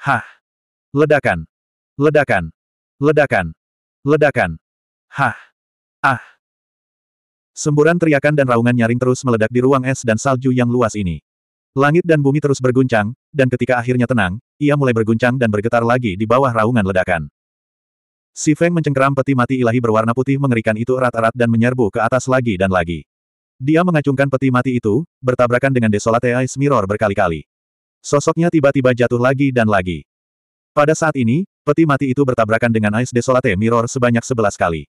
Hah! Ledakan! Ledakan! Ledakan! Ledakan! Hah! Ah! Semburan teriakan dan raungan nyaring terus meledak di ruang es dan salju yang luas ini. Langit dan bumi terus berguncang, dan ketika akhirnya tenang, ia mulai berguncang dan bergetar lagi di bawah raungan ledakan. Si Feng mencengkeram peti mati ilahi berwarna putih mengerikan itu erat-erat dan menyerbu ke atas lagi dan lagi. Dia mengacungkan peti mati itu, bertabrakan dengan desolate ice mirror berkali-kali. Sosoknya tiba-tiba jatuh lagi dan lagi. Pada saat ini, peti mati itu bertabrakan dengan Ice Desolate Mirror sebanyak sebelas kali.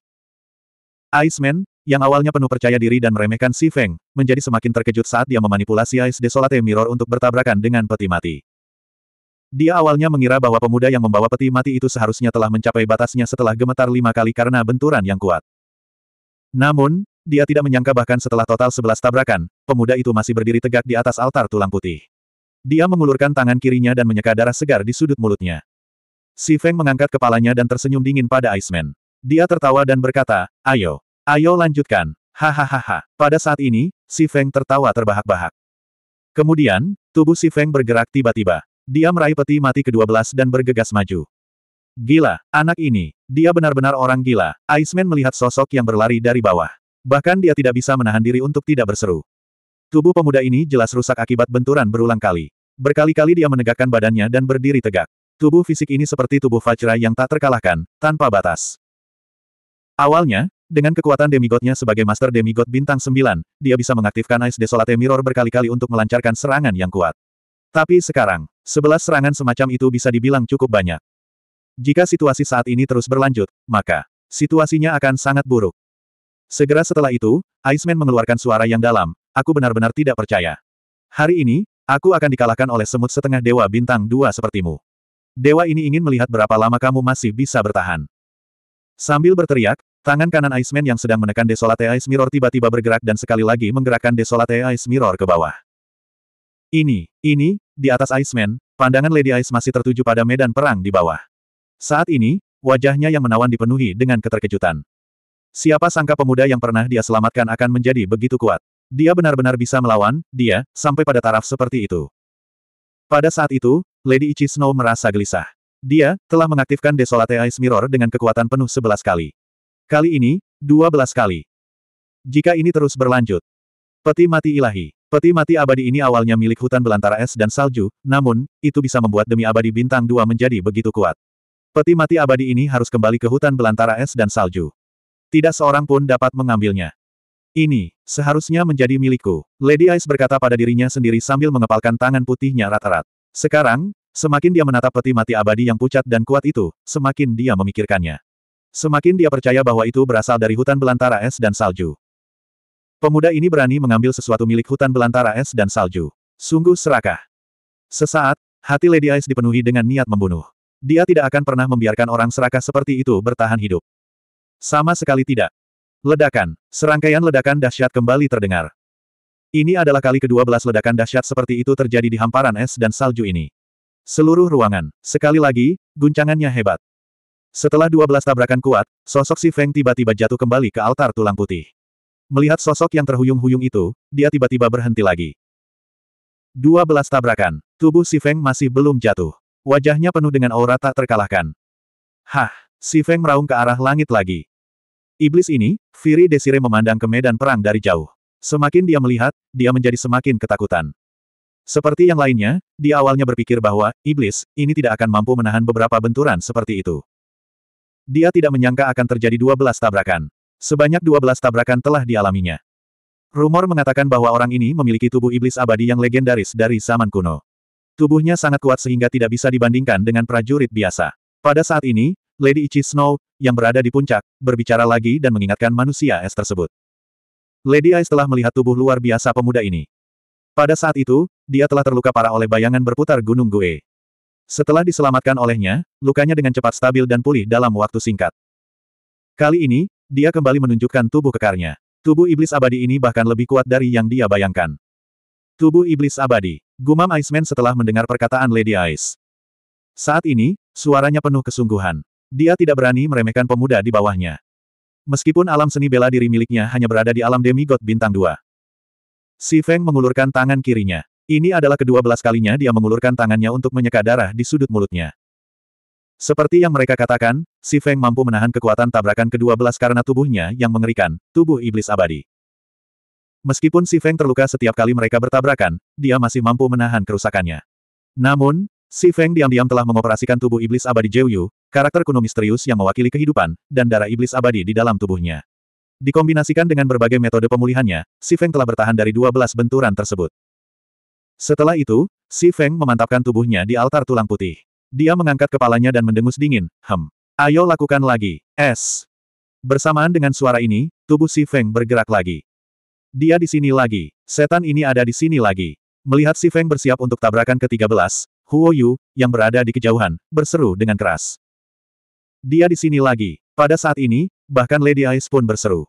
Iceman, yang awalnya penuh percaya diri dan meremehkan Si Feng, menjadi semakin terkejut saat dia memanipulasi Ice Desolate Mirror untuk bertabrakan dengan peti mati. Dia awalnya mengira bahwa pemuda yang membawa peti mati itu seharusnya telah mencapai batasnya setelah gemetar lima kali karena benturan yang kuat. Namun, dia tidak menyangka bahkan setelah total sebelas tabrakan, pemuda itu masih berdiri tegak di atas altar tulang putih. Dia mengulurkan tangan kirinya dan menyeka darah segar di sudut mulutnya. Si Feng mengangkat kepalanya dan tersenyum dingin pada Iceman. Dia tertawa dan berkata, ayo, ayo lanjutkan, hahaha. Pada saat ini, si Feng tertawa terbahak-bahak. Kemudian, tubuh si Feng bergerak tiba-tiba. Dia meraih peti mati ke-12 dan bergegas maju. Gila, anak ini, dia benar-benar orang gila. Iceman melihat sosok yang berlari dari bawah. Bahkan dia tidak bisa menahan diri untuk tidak berseru. Tubuh pemuda ini jelas rusak akibat benturan berulang kali. Berkali-kali dia menegakkan badannya dan berdiri tegak. Tubuh fisik ini seperti tubuh Vajra yang tak terkalahkan, tanpa batas. Awalnya, dengan kekuatan demigodnya sebagai Master Demigod Bintang 9, dia bisa mengaktifkan Ice Desolate Mirror berkali-kali untuk melancarkan serangan yang kuat. Tapi sekarang, sebelas serangan semacam itu bisa dibilang cukup banyak. Jika situasi saat ini terus berlanjut, maka situasinya akan sangat buruk. Segera setelah itu, Iceman mengeluarkan suara yang dalam, Aku benar-benar tidak percaya. Hari ini, aku akan dikalahkan oleh semut setengah dewa bintang dua sepertimu. Dewa ini ingin melihat berapa lama kamu masih bisa bertahan. Sambil berteriak, tangan kanan Iceman yang sedang menekan Desolate Ice Mirror tiba-tiba bergerak dan sekali lagi menggerakkan Desolate Ice Mirror ke bawah. Ini, ini, di atas Iceman, pandangan Lady Ice masih tertuju pada medan perang di bawah. Saat ini, wajahnya yang menawan dipenuhi dengan keterkejutan. Siapa sangka pemuda yang pernah dia selamatkan akan menjadi begitu kuat. Dia benar-benar bisa melawan, dia, sampai pada taraf seperti itu. Pada saat itu, Lady Ichi Snow merasa gelisah. Dia, telah mengaktifkan Desolate Ice Mirror dengan kekuatan penuh sebelas kali. Kali ini, dua belas kali. Jika ini terus berlanjut. Peti mati ilahi. Peti mati abadi ini awalnya milik hutan belantara es dan salju, namun, itu bisa membuat demi abadi bintang dua menjadi begitu kuat. Peti mati abadi ini harus kembali ke hutan belantara es dan salju. Tidak seorang pun dapat mengambilnya. Ini, seharusnya menjadi milikku, Lady Ice berkata pada dirinya sendiri sambil mengepalkan tangan putihnya rat-rat. Sekarang, semakin dia menatap peti mati abadi yang pucat dan kuat itu, semakin dia memikirkannya. Semakin dia percaya bahwa itu berasal dari hutan belantara es dan salju. Pemuda ini berani mengambil sesuatu milik hutan belantara es dan salju. Sungguh serakah. Sesaat, hati Lady Ice dipenuhi dengan niat membunuh. Dia tidak akan pernah membiarkan orang serakah seperti itu bertahan hidup. Sama sekali tidak. Ledakan. Serangkaian ledakan dahsyat kembali terdengar. Ini adalah kali kedua belas ledakan dahsyat seperti itu terjadi di hamparan es dan salju ini. Seluruh ruangan. Sekali lagi, guncangannya hebat. Setelah dua belas tabrakan kuat, sosok si Feng tiba-tiba jatuh kembali ke altar tulang putih. Melihat sosok yang terhuyung-huyung itu, dia tiba-tiba berhenti lagi. Dua belas tabrakan. Tubuh si Feng masih belum jatuh. Wajahnya penuh dengan aura tak terkalahkan. Hah! Si Feng meraung ke arah langit lagi. Iblis ini, Firi Desire memandang ke medan perang dari jauh. Semakin dia melihat, dia menjadi semakin ketakutan. Seperti yang lainnya, di awalnya berpikir bahwa, iblis, ini tidak akan mampu menahan beberapa benturan seperti itu. Dia tidak menyangka akan terjadi 12 tabrakan. Sebanyak 12 tabrakan telah dialaminya. Rumor mengatakan bahwa orang ini memiliki tubuh iblis abadi yang legendaris dari zaman kuno. Tubuhnya sangat kuat sehingga tidak bisa dibandingkan dengan prajurit biasa. Pada saat ini, Lady Ichi Snow, yang berada di puncak, berbicara lagi dan mengingatkan manusia es tersebut. Lady Ice telah melihat tubuh luar biasa pemuda ini. Pada saat itu, dia telah terluka parah oleh bayangan berputar Gunung Gue. Setelah diselamatkan olehnya, lukanya dengan cepat stabil dan pulih dalam waktu singkat. Kali ini, dia kembali menunjukkan tubuh kekarnya. Tubuh iblis abadi ini bahkan lebih kuat dari yang dia bayangkan. Tubuh iblis abadi, gumam Iceman setelah mendengar perkataan Lady Ice. Saat ini, suaranya penuh kesungguhan. Dia tidak berani meremehkan pemuda di bawahnya. Meskipun alam seni bela diri miliknya hanya berada di alam demigod bintang dua. Si Feng mengulurkan tangan kirinya. Ini adalah kedua belas kalinya dia mengulurkan tangannya untuk menyeka darah di sudut mulutnya. Seperti yang mereka katakan, si Feng mampu menahan kekuatan tabrakan kedua belas karena tubuhnya yang mengerikan, tubuh iblis abadi. Meskipun si Feng terluka setiap kali mereka bertabrakan, dia masih mampu menahan kerusakannya. Namun, Si Feng diam-diam telah mengoperasikan tubuh iblis abadi Yu, karakter kuno misterius yang mewakili kehidupan, dan darah iblis abadi di dalam tubuhnya. Dikombinasikan dengan berbagai metode pemulihannya, Si Feng telah bertahan dari dua belas benturan tersebut. Setelah itu, Si Feng memantapkan tubuhnya di altar tulang putih. Dia mengangkat kepalanya dan mendengus dingin, hem. Ayo lakukan lagi, es. Bersamaan dengan suara ini, tubuh Si Feng bergerak lagi. Dia di sini lagi, setan ini ada di sini lagi. Melihat Si Feng bersiap untuk tabrakan ke-13, Huo Yu, yang berada di kejauhan, berseru dengan keras. Dia di sini lagi. Pada saat ini, bahkan Lady Ice pun berseru.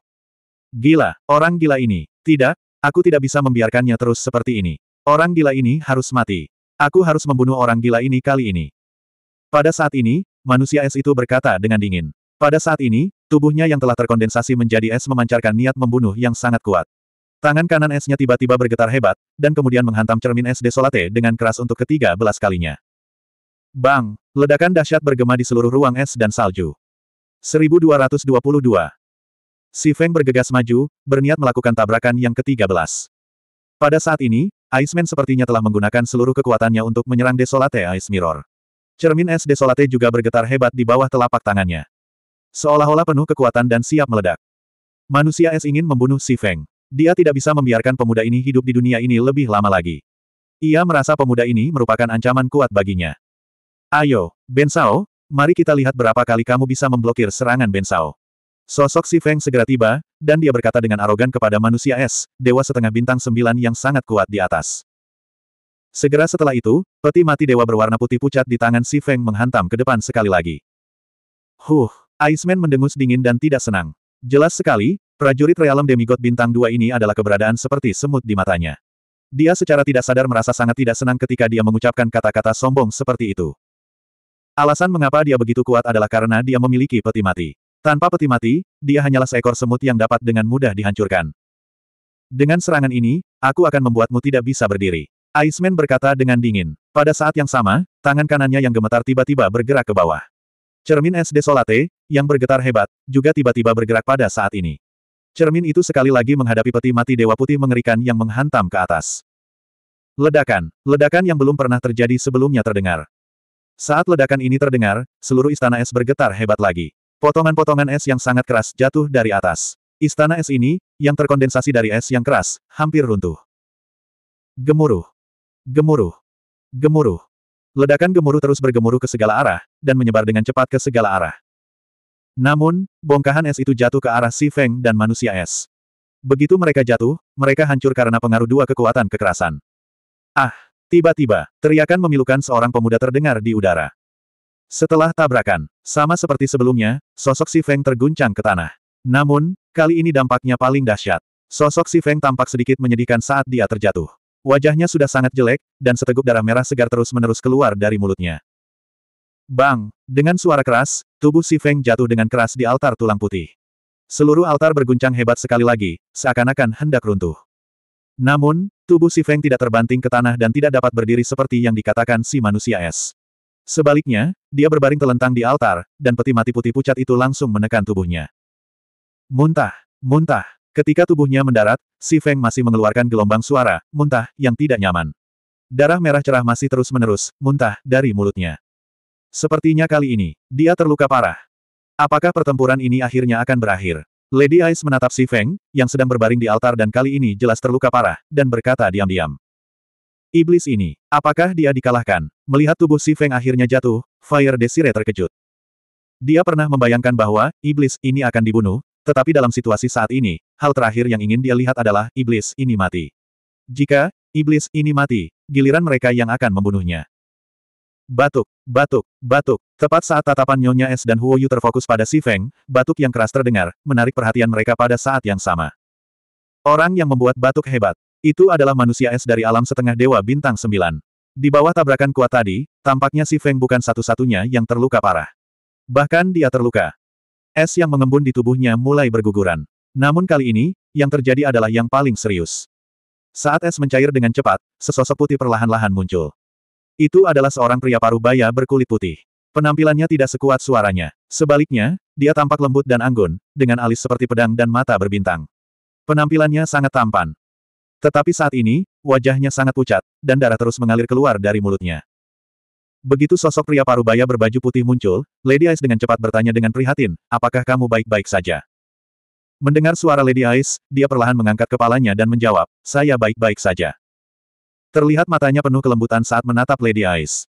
Gila, orang gila ini. Tidak, aku tidak bisa membiarkannya terus seperti ini. Orang gila ini harus mati. Aku harus membunuh orang gila ini kali ini. Pada saat ini, manusia es itu berkata dengan dingin. Pada saat ini, tubuhnya yang telah terkondensasi menjadi es memancarkan niat membunuh yang sangat kuat. Tangan kanan esnya tiba-tiba bergetar hebat, dan kemudian menghantam cermin es desolate dengan keras untuk ketiga belas kalinya. Bang! Ledakan dahsyat bergema di seluruh ruang es dan salju. 1222. Si Feng bergegas maju, berniat melakukan tabrakan yang ketiga belas. Pada saat ini, Iceman sepertinya telah menggunakan seluruh kekuatannya untuk menyerang Desolate Ice Mirror. Cermin es Desolate juga bergetar hebat di bawah telapak tangannya. Seolah-olah penuh kekuatan dan siap meledak. Manusia es ingin membunuh Si Feng. Dia tidak bisa membiarkan pemuda ini hidup di dunia ini lebih lama lagi. Ia merasa pemuda ini merupakan ancaman kuat baginya. Ayo, Bensao, mari kita lihat berapa kali kamu bisa memblokir serangan Bensao. Sosok si Feng segera tiba, dan dia berkata dengan arogan kepada manusia es, dewa setengah bintang sembilan yang sangat kuat di atas. Segera setelah itu, peti mati dewa berwarna putih pucat di tangan si Feng menghantam ke depan sekali lagi. Huh, Iceman mendengus dingin dan tidak senang. Jelas sekali, Prajurit realem demigod bintang dua ini adalah keberadaan seperti semut di matanya. Dia secara tidak sadar merasa sangat tidak senang ketika dia mengucapkan kata-kata sombong seperti itu. Alasan mengapa dia begitu kuat adalah karena dia memiliki peti mati. Tanpa peti mati, dia hanyalah seekor semut yang dapat dengan mudah dihancurkan. Dengan serangan ini, aku akan membuatmu tidak bisa berdiri. Iceman berkata dengan dingin. Pada saat yang sama, tangan kanannya yang gemetar tiba-tiba bergerak ke bawah. Cermin es desolate, yang bergetar hebat, juga tiba-tiba bergerak pada saat ini. Cermin itu sekali lagi menghadapi peti mati Dewa Putih mengerikan yang menghantam ke atas. Ledakan, ledakan yang belum pernah terjadi sebelumnya terdengar. Saat ledakan ini terdengar, seluruh istana es bergetar hebat lagi. Potongan-potongan es yang sangat keras jatuh dari atas. Istana es ini, yang terkondensasi dari es yang keras, hampir runtuh. Gemuruh. Gemuruh. Gemuruh. Ledakan gemuruh terus bergemuruh ke segala arah, dan menyebar dengan cepat ke segala arah. Namun, bongkahan es itu jatuh ke arah Si Feng dan manusia es. Begitu mereka jatuh, mereka hancur karena pengaruh dua kekuatan kekerasan. Ah! Tiba-tiba, teriakan memilukan seorang pemuda terdengar di udara. Setelah tabrakan, sama seperti sebelumnya, sosok Si Feng terguncang ke tanah. Namun, kali ini dampaknya paling dahsyat. Sosok Si Feng tampak sedikit menyedihkan saat dia terjatuh. Wajahnya sudah sangat jelek, dan seteguk darah merah segar terus-menerus keluar dari mulutnya. Bang! Dengan suara keras, tubuh si Feng jatuh dengan keras di altar tulang putih. Seluruh altar berguncang hebat sekali lagi, seakan-akan hendak runtuh. Namun, tubuh si Feng tidak terbanting ke tanah dan tidak dapat berdiri seperti yang dikatakan si manusia es. Sebaliknya, dia berbaring telentang di altar, dan peti mati putih pucat itu langsung menekan tubuhnya. Muntah! Muntah! Ketika tubuhnya mendarat, si Feng masih mengeluarkan gelombang suara, muntah, yang tidak nyaman. Darah merah cerah masih terus-menerus, muntah, dari mulutnya. Sepertinya kali ini, dia terluka parah. Apakah pertempuran ini akhirnya akan berakhir? Lady Ice menatap Si Feng, yang sedang berbaring di altar dan kali ini jelas terluka parah, dan berkata diam-diam. Iblis ini, apakah dia dikalahkan? Melihat tubuh Si Feng akhirnya jatuh, Fire Desire terkejut. Dia pernah membayangkan bahwa, iblis ini akan dibunuh, tetapi dalam situasi saat ini, hal terakhir yang ingin dia lihat adalah, iblis ini mati. Jika, iblis ini mati, giliran mereka yang akan membunuhnya. Batuk, batuk, batuk. Tepat saat tatapan Nyonya Es dan Huoyu terfokus pada Si Feng, batuk yang keras terdengar, menarik perhatian mereka pada saat yang sama. Orang yang membuat batuk hebat. Itu adalah manusia es dari alam setengah dewa bintang sembilan. Di bawah tabrakan kuat tadi, tampaknya Si Feng bukan satu-satunya yang terluka parah. Bahkan dia terluka. Es yang mengembun di tubuhnya mulai berguguran. Namun kali ini, yang terjadi adalah yang paling serius. Saat es mencair dengan cepat, sesosok putih perlahan-lahan muncul. Itu adalah seorang pria paruh baya berkulit putih. Penampilannya tidak sekuat suaranya. Sebaliknya, dia tampak lembut dan anggun, dengan alis seperti pedang dan mata berbintang. Penampilannya sangat tampan. Tetapi saat ini, wajahnya sangat pucat, dan darah terus mengalir keluar dari mulutnya. Begitu sosok pria paruh baya berbaju putih muncul, Lady Ice dengan cepat bertanya dengan prihatin, apakah kamu baik-baik saja? Mendengar suara Lady Ice, dia perlahan mengangkat kepalanya dan menjawab, saya baik-baik saja. Terlihat matanya penuh kelembutan saat menatap Lady Ice.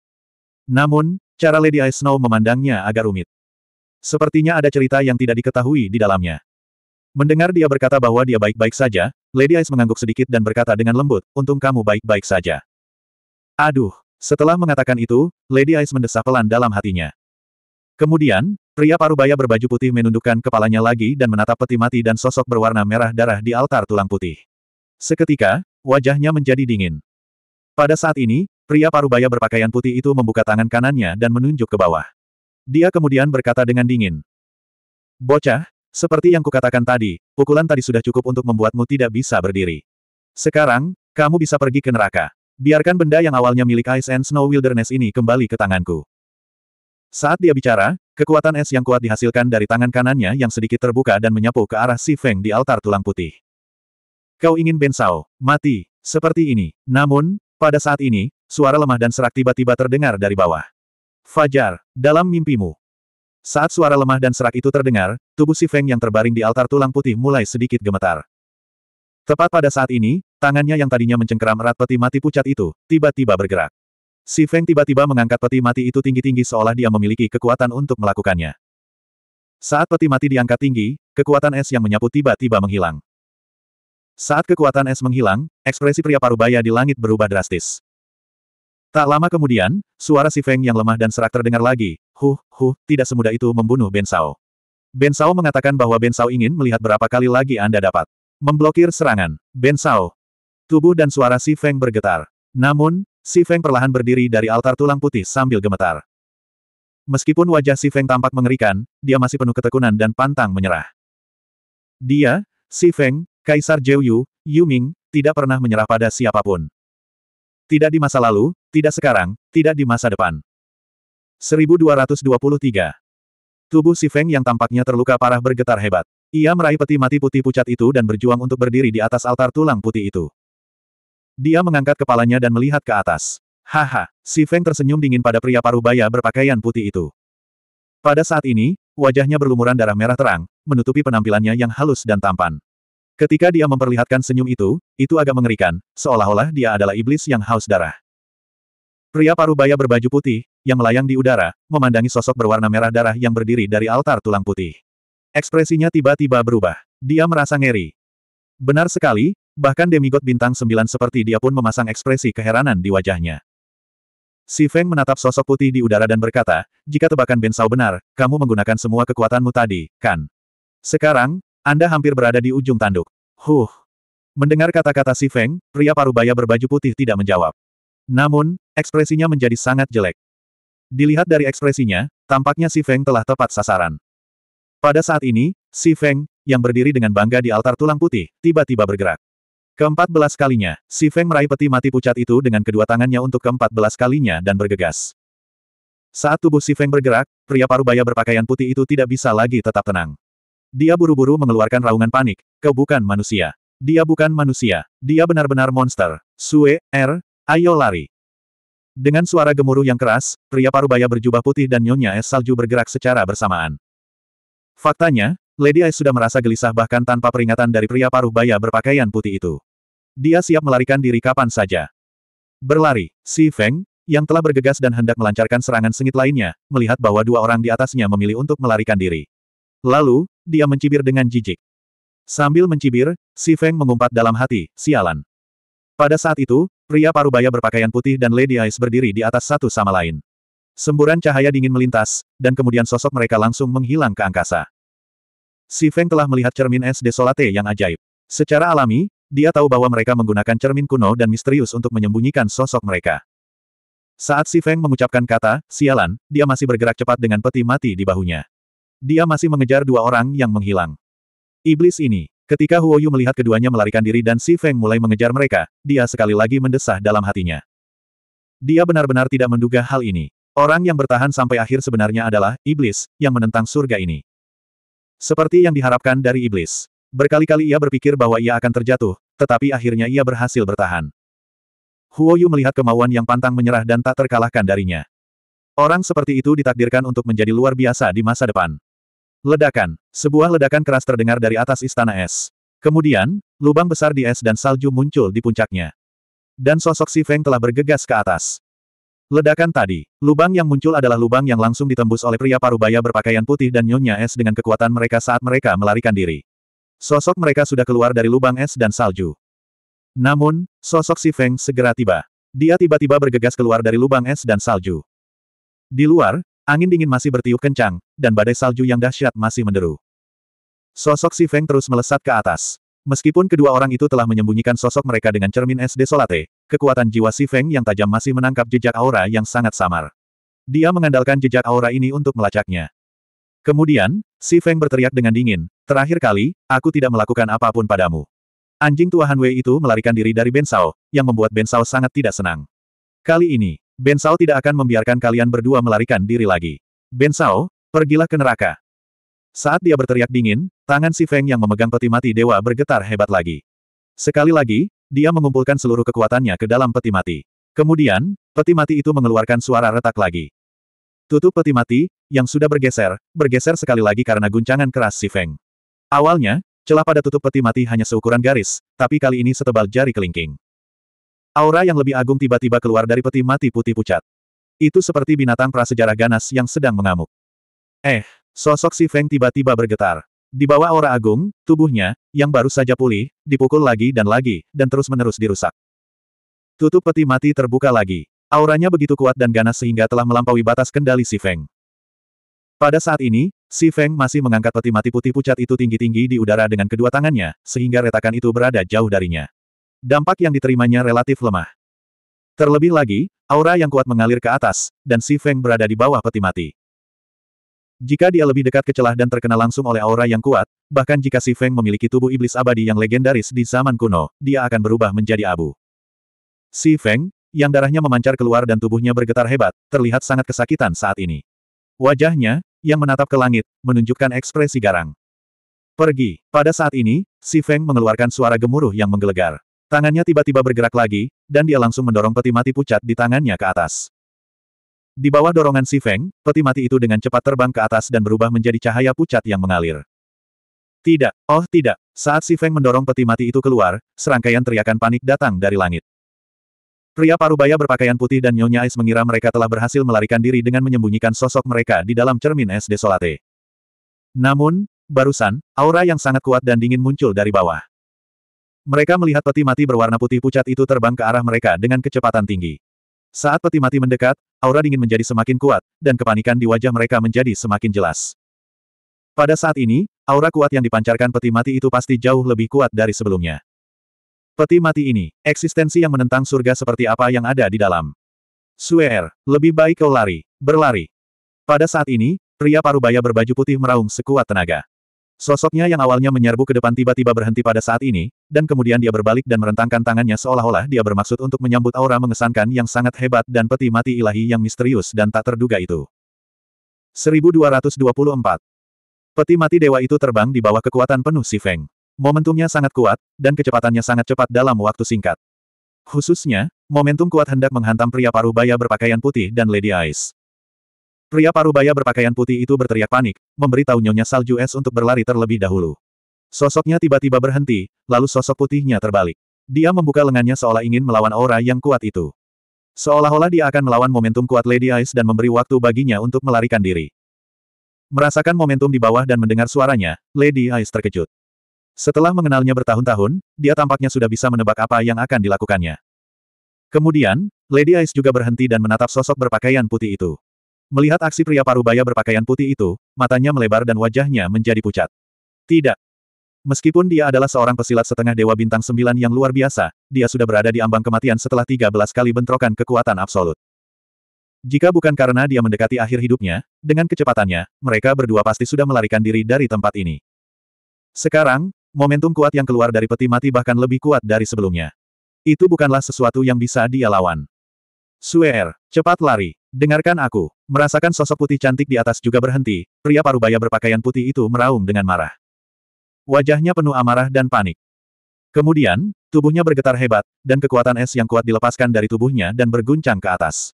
Namun, cara Lady Ice Snow memandangnya agak rumit. Sepertinya ada cerita yang tidak diketahui di dalamnya. Mendengar dia berkata bahwa dia baik-baik saja, Lady Ice mengangguk sedikit dan berkata dengan lembut, untung kamu baik-baik saja. Aduh, setelah mengatakan itu, Lady Ice mendesah pelan dalam hatinya. Kemudian, pria parubaya berbaju putih menundukkan kepalanya lagi dan menatap peti mati dan sosok berwarna merah darah di altar tulang putih. Seketika, wajahnya menjadi dingin. Pada saat ini, pria parubaya berpakaian putih itu membuka tangan kanannya dan menunjuk ke bawah. Dia kemudian berkata dengan dingin. Bocah, seperti yang kukatakan tadi, pukulan tadi sudah cukup untuk membuatmu tidak bisa berdiri. Sekarang, kamu bisa pergi ke neraka. Biarkan benda yang awalnya milik Ice and Snow Wilderness ini kembali ke tanganku. Saat dia bicara, kekuatan es yang kuat dihasilkan dari tangan kanannya yang sedikit terbuka dan menyapu ke arah Si Feng di altar tulang putih. Kau ingin Ben Sao, mati, seperti ini. Namun, pada saat ini, suara lemah dan serak tiba-tiba terdengar dari bawah. Fajar, dalam mimpimu. Saat suara lemah dan serak itu terdengar, tubuh si Feng yang terbaring di altar tulang putih mulai sedikit gemetar. Tepat pada saat ini, tangannya yang tadinya mencengkeram erat peti mati pucat itu, tiba-tiba bergerak. Si Feng tiba-tiba mengangkat peti mati itu tinggi-tinggi seolah dia memiliki kekuatan untuk melakukannya. Saat peti mati diangkat tinggi, kekuatan es yang menyapu tiba-tiba menghilang. Saat kekuatan es menghilang, ekspresi pria parubaya di langit berubah drastis. Tak lama kemudian, suara si Feng yang lemah dan serak terdengar lagi, huh, huh, tidak semudah itu membunuh Ben Sao. Ben Sao mengatakan bahwa Ben Sao ingin melihat berapa kali lagi Anda dapat memblokir serangan. Ben Sao. Tubuh dan suara si Feng bergetar. Namun, si Feng perlahan berdiri dari altar tulang putih sambil gemetar. Meskipun wajah si Feng tampak mengerikan, dia masih penuh ketekunan dan pantang menyerah. Dia, si Feng, Kaisar Zhou Yu, Yu Ming, tidak pernah menyerah pada siapapun. Tidak di masa lalu, tidak sekarang, tidak di masa depan. 1223. Tubuh si Feng yang tampaknya terluka parah bergetar hebat. Ia meraih peti mati putih pucat itu dan berjuang untuk berdiri di atas altar tulang putih itu. Dia mengangkat kepalanya dan melihat ke atas. Haha, si Feng tersenyum dingin pada pria parubaya berpakaian putih itu. Pada saat ini, wajahnya berlumuran darah merah terang, menutupi penampilannya yang halus dan tampan. Ketika dia memperlihatkan senyum itu, itu agak mengerikan, seolah-olah dia adalah iblis yang haus darah. Pria paruh baya berbaju putih, yang melayang di udara, memandangi sosok berwarna merah darah yang berdiri dari altar tulang putih. Ekspresinya tiba-tiba berubah. Dia merasa ngeri. Benar sekali, bahkan demigod bintang sembilan seperti dia pun memasang ekspresi keheranan di wajahnya. Si Feng menatap sosok putih di udara dan berkata, jika tebakan Bensau benar, kamu menggunakan semua kekuatanmu tadi, kan? Sekarang, anda hampir berada di ujung tanduk. Huh. Mendengar kata-kata si Feng, pria parubaya berbaju putih tidak menjawab. Namun, ekspresinya menjadi sangat jelek. Dilihat dari ekspresinya, tampaknya si Feng telah tepat sasaran. Pada saat ini, si Feng, yang berdiri dengan bangga di altar tulang putih, tiba-tiba bergerak. Keempat belas kalinya, si Feng meraih peti mati pucat itu dengan kedua tangannya untuk keempat belas kalinya dan bergegas. Saat tubuh si Feng bergerak, pria parubaya berpakaian putih itu tidak bisa lagi tetap tenang. Dia buru-buru mengeluarkan raungan panik, kau bukan manusia. Dia bukan manusia, dia benar-benar monster. Sue, Er, ayo lari. Dengan suara gemuruh yang keras, pria parubaya berjubah putih dan nyonya es salju bergerak secara bersamaan. Faktanya, Lady Ice sudah merasa gelisah bahkan tanpa peringatan dari pria parubaya berpakaian putih itu. Dia siap melarikan diri kapan saja. Berlari, si Feng, yang telah bergegas dan hendak melancarkan serangan sengit lainnya, melihat bahwa dua orang di atasnya memilih untuk melarikan diri. Lalu, dia mencibir dengan jijik. Sambil mencibir, Si Feng mengumpat dalam hati, sialan. Pada saat itu, pria parubaya berpakaian putih dan Lady Ice berdiri di atas satu sama lain. Semburan cahaya dingin melintas, dan kemudian sosok mereka langsung menghilang ke angkasa. Si Feng telah melihat cermin es desolate yang ajaib. Secara alami, dia tahu bahwa mereka menggunakan cermin kuno dan misterius untuk menyembunyikan sosok mereka. Saat Si Feng mengucapkan kata, sialan, dia masih bergerak cepat dengan peti mati di bahunya. Dia masih mengejar dua orang yang menghilang. Iblis ini. Ketika Huo Yu melihat keduanya melarikan diri dan Si Feng mulai mengejar mereka, dia sekali lagi mendesah dalam hatinya. Dia benar-benar tidak menduga hal ini. Orang yang bertahan sampai akhir sebenarnya adalah iblis yang menentang surga ini. Seperti yang diharapkan dari iblis. Berkali-kali ia berpikir bahwa ia akan terjatuh, tetapi akhirnya ia berhasil bertahan. Huo Yu melihat kemauan yang pantang menyerah dan tak terkalahkan darinya. Orang seperti itu ditakdirkan untuk menjadi luar biasa di masa depan. Ledakan. Sebuah ledakan keras terdengar dari atas istana es. Kemudian, lubang besar di es dan salju muncul di puncaknya. Dan sosok Si Feng telah bergegas ke atas. Ledakan tadi, lubang yang muncul adalah lubang yang langsung ditembus oleh pria parubaya berpakaian putih dan nyonya es dengan kekuatan mereka saat mereka melarikan diri. Sosok mereka sudah keluar dari lubang es dan salju. Namun, sosok Si Feng segera tiba. Dia tiba-tiba bergegas keluar dari lubang es dan salju. Di luar, Angin dingin masih bertiup kencang, dan badai salju yang dahsyat masih menderu. Sosok Si Feng terus melesat ke atas. Meskipun kedua orang itu telah menyembunyikan sosok mereka dengan cermin es desolate, kekuatan jiwa Si Feng yang tajam masih menangkap jejak aura yang sangat samar. Dia mengandalkan jejak aura ini untuk melacaknya. Kemudian, Si Feng berteriak dengan dingin, terakhir kali, aku tidak melakukan apapun padamu. Anjing tua Hanwei itu melarikan diri dari Bensao, yang membuat Bensao sangat tidak senang. Kali ini, Ben Sao tidak akan membiarkan kalian berdua melarikan diri lagi. Ben Sao, pergilah ke neraka. Saat dia berteriak dingin, tangan si Feng yang memegang peti mati dewa bergetar hebat lagi. Sekali lagi, dia mengumpulkan seluruh kekuatannya ke dalam peti mati. Kemudian, peti mati itu mengeluarkan suara retak lagi. Tutup peti mati, yang sudah bergeser, bergeser sekali lagi karena guncangan keras si Feng. Awalnya, celah pada tutup peti mati hanya seukuran garis, tapi kali ini setebal jari kelingking. Aura yang lebih agung tiba-tiba keluar dari peti mati putih pucat. Itu seperti binatang prasejarah ganas yang sedang mengamuk. Eh, sosok si Feng tiba-tiba bergetar. Di bawah aura agung, tubuhnya, yang baru saja pulih, dipukul lagi dan lagi, dan terus-menerus dirusak. Tutup peti mati terbuka lagi. Auranya begitu kuat dan ganas sehingga telah melampaui batas kendali si Feng. Pada saat ini, si Feng masih mengangkat peti mati putih pucat itu tinggi-tinggi di udara dengan kedua tangannya, sehingga retakan itu berada jauh darinya dampak yang diterimanya relatif lemah. Terlebih lagi, aura yang kuat mengalir ke atas, dan Si Feng berada di bawah peti mati. Jika dia lebih dekat ke celah dan terkena langsung oleh aura yang kuat, bahkan jika Si Feng memiliki tubuh iblis abadi yang legendaris di zaman kuno, dia akan berubah menjadi abu. Si Feng, yang darahnya memancar keluar dan tubuhnya bergetar hebat, terlihat sangat kesakitan saat ini. Wajahnya, yang menatap ke langit, menunjukkan ekspresi garang. Pergi. Pada saat ini, Si Feng mengeluarkan suara gemuruh yang menggelegar. Tangannya tiba-tiba bergerak lagi, dan dia langsung mendorong peti mati pucat di tangannya ke atas. Di bawah dorongan si Feng, peti mati itu dengan cepat terbang ke atas dan berubah menjadi cahaya pucat yang mengalir. Tidak, oh tidak, saat si Feng mendorong peti mati itu keluar, serangkaian teriakan panik datang dari langit. Pria parubaya berpakaian putih dan Nyonya Es mengira mereka telah berhasil melarikan diri dengan menyembunyikan sosok mereka di dalam cermin es desolate. Namun, barusan, aura yang sangat kuat dan dingin muncul dari bawah. Mereka melihat peti mati berwarna putih pucat itu terbang ke arah mereka dengan kecepatan tinggi. Saat peti mati mendekat, aura dingin menjadi semakin kuat, dan kepanikan di wajah mereka menjadi semakin jelas. Pada saat ini, aura kuat yang dipancarkan peti mati itu pasti jauh lebih kuat dari sebelumnya. Peti mati ini, eksistensi yang menentang surga seperti apa yang ada di dalam. Suer, er, lebih baik kau lari, berlari. Pada saat ini, pria parubaya berbaju putih meraung sekuat tenaga. Sosoknya yang awalnya menyerbu ke depan tiba-tiba berhenti pada saat ini, dan kemudian dia berbalik dan merentangkan tangannya seolah-olah dia bermaksud untuk menyambut aura mengesankan yang sangat hebat dan peti mati ilahi yang misterius dan tak terduga itu. 1224. Peti mati dewa itu terbang di bawah kekuatan penuh si Feng. Momentumnya sangat kuat, dan kecepatannya sangat cepat dalam waktu singkat. Khususnya, momentum kuat hendak menghantam pria paruh baya berpakaian putih dan Lady Ice. Pria parubaya berpakaian putih itu berteriak panik, memberitahu Nyonya Salju Es untuk berlari terlebih dahulu. Sosoknya tiba-tiba berhenti, lalu sosok putihnya terbalik. Dia membuka lengannya seolah ingin melawan aura yang kuat itu. Seolah-olah dia akan melawan momentum kuat Lady Ice dan memberi waktu baginya untuk melarikan diri. Merasakan momentum di bawah dan mendengar suaranya, Lady Ice terkejut. Setelah mengenalnya bertahun-tahun, dia tampaknya sudah bisa menebak apa yang akan dilakukannya. Kemudian, Lady Ice juga berhenti dan menatap sosok berpakaian putih itu. Melihat aksi pria parubaya berpakaian putih itu, matanya melebar dan wajahnya menjadi pucat. Tidak. Meskipun dia adalah seorang pesilat setengah dewa bintang sembilan yang luar biasa, dia sudah berada di ambang kematian setelah 13 kali bentrokan kekuatan absolut. Jika bukan karena dia mendekati akhir hidupnya, dengan kecepatannya, mereka berdua pasti sudah melarikan diri dari tempat ini. Sekarang, momentum kuat yang keluar dari peti mati bahkan lebih kuat dari sebelumnya. Itu bukanlah sesuatu yang bisa dia lawan. Suer, cepat lari. Dengarkan aku. Merasakan sosok putih cantik di atas juga berhenti, pria parubaya berpakaian putih itu meraung dengan marah. Wajahnya penuh amarah dan panik. Kemudian, tubuhnya bergetar hebat, dan kekuatan es yang kuat dilepaskan dari tubuhnya dan berguncang ke atas.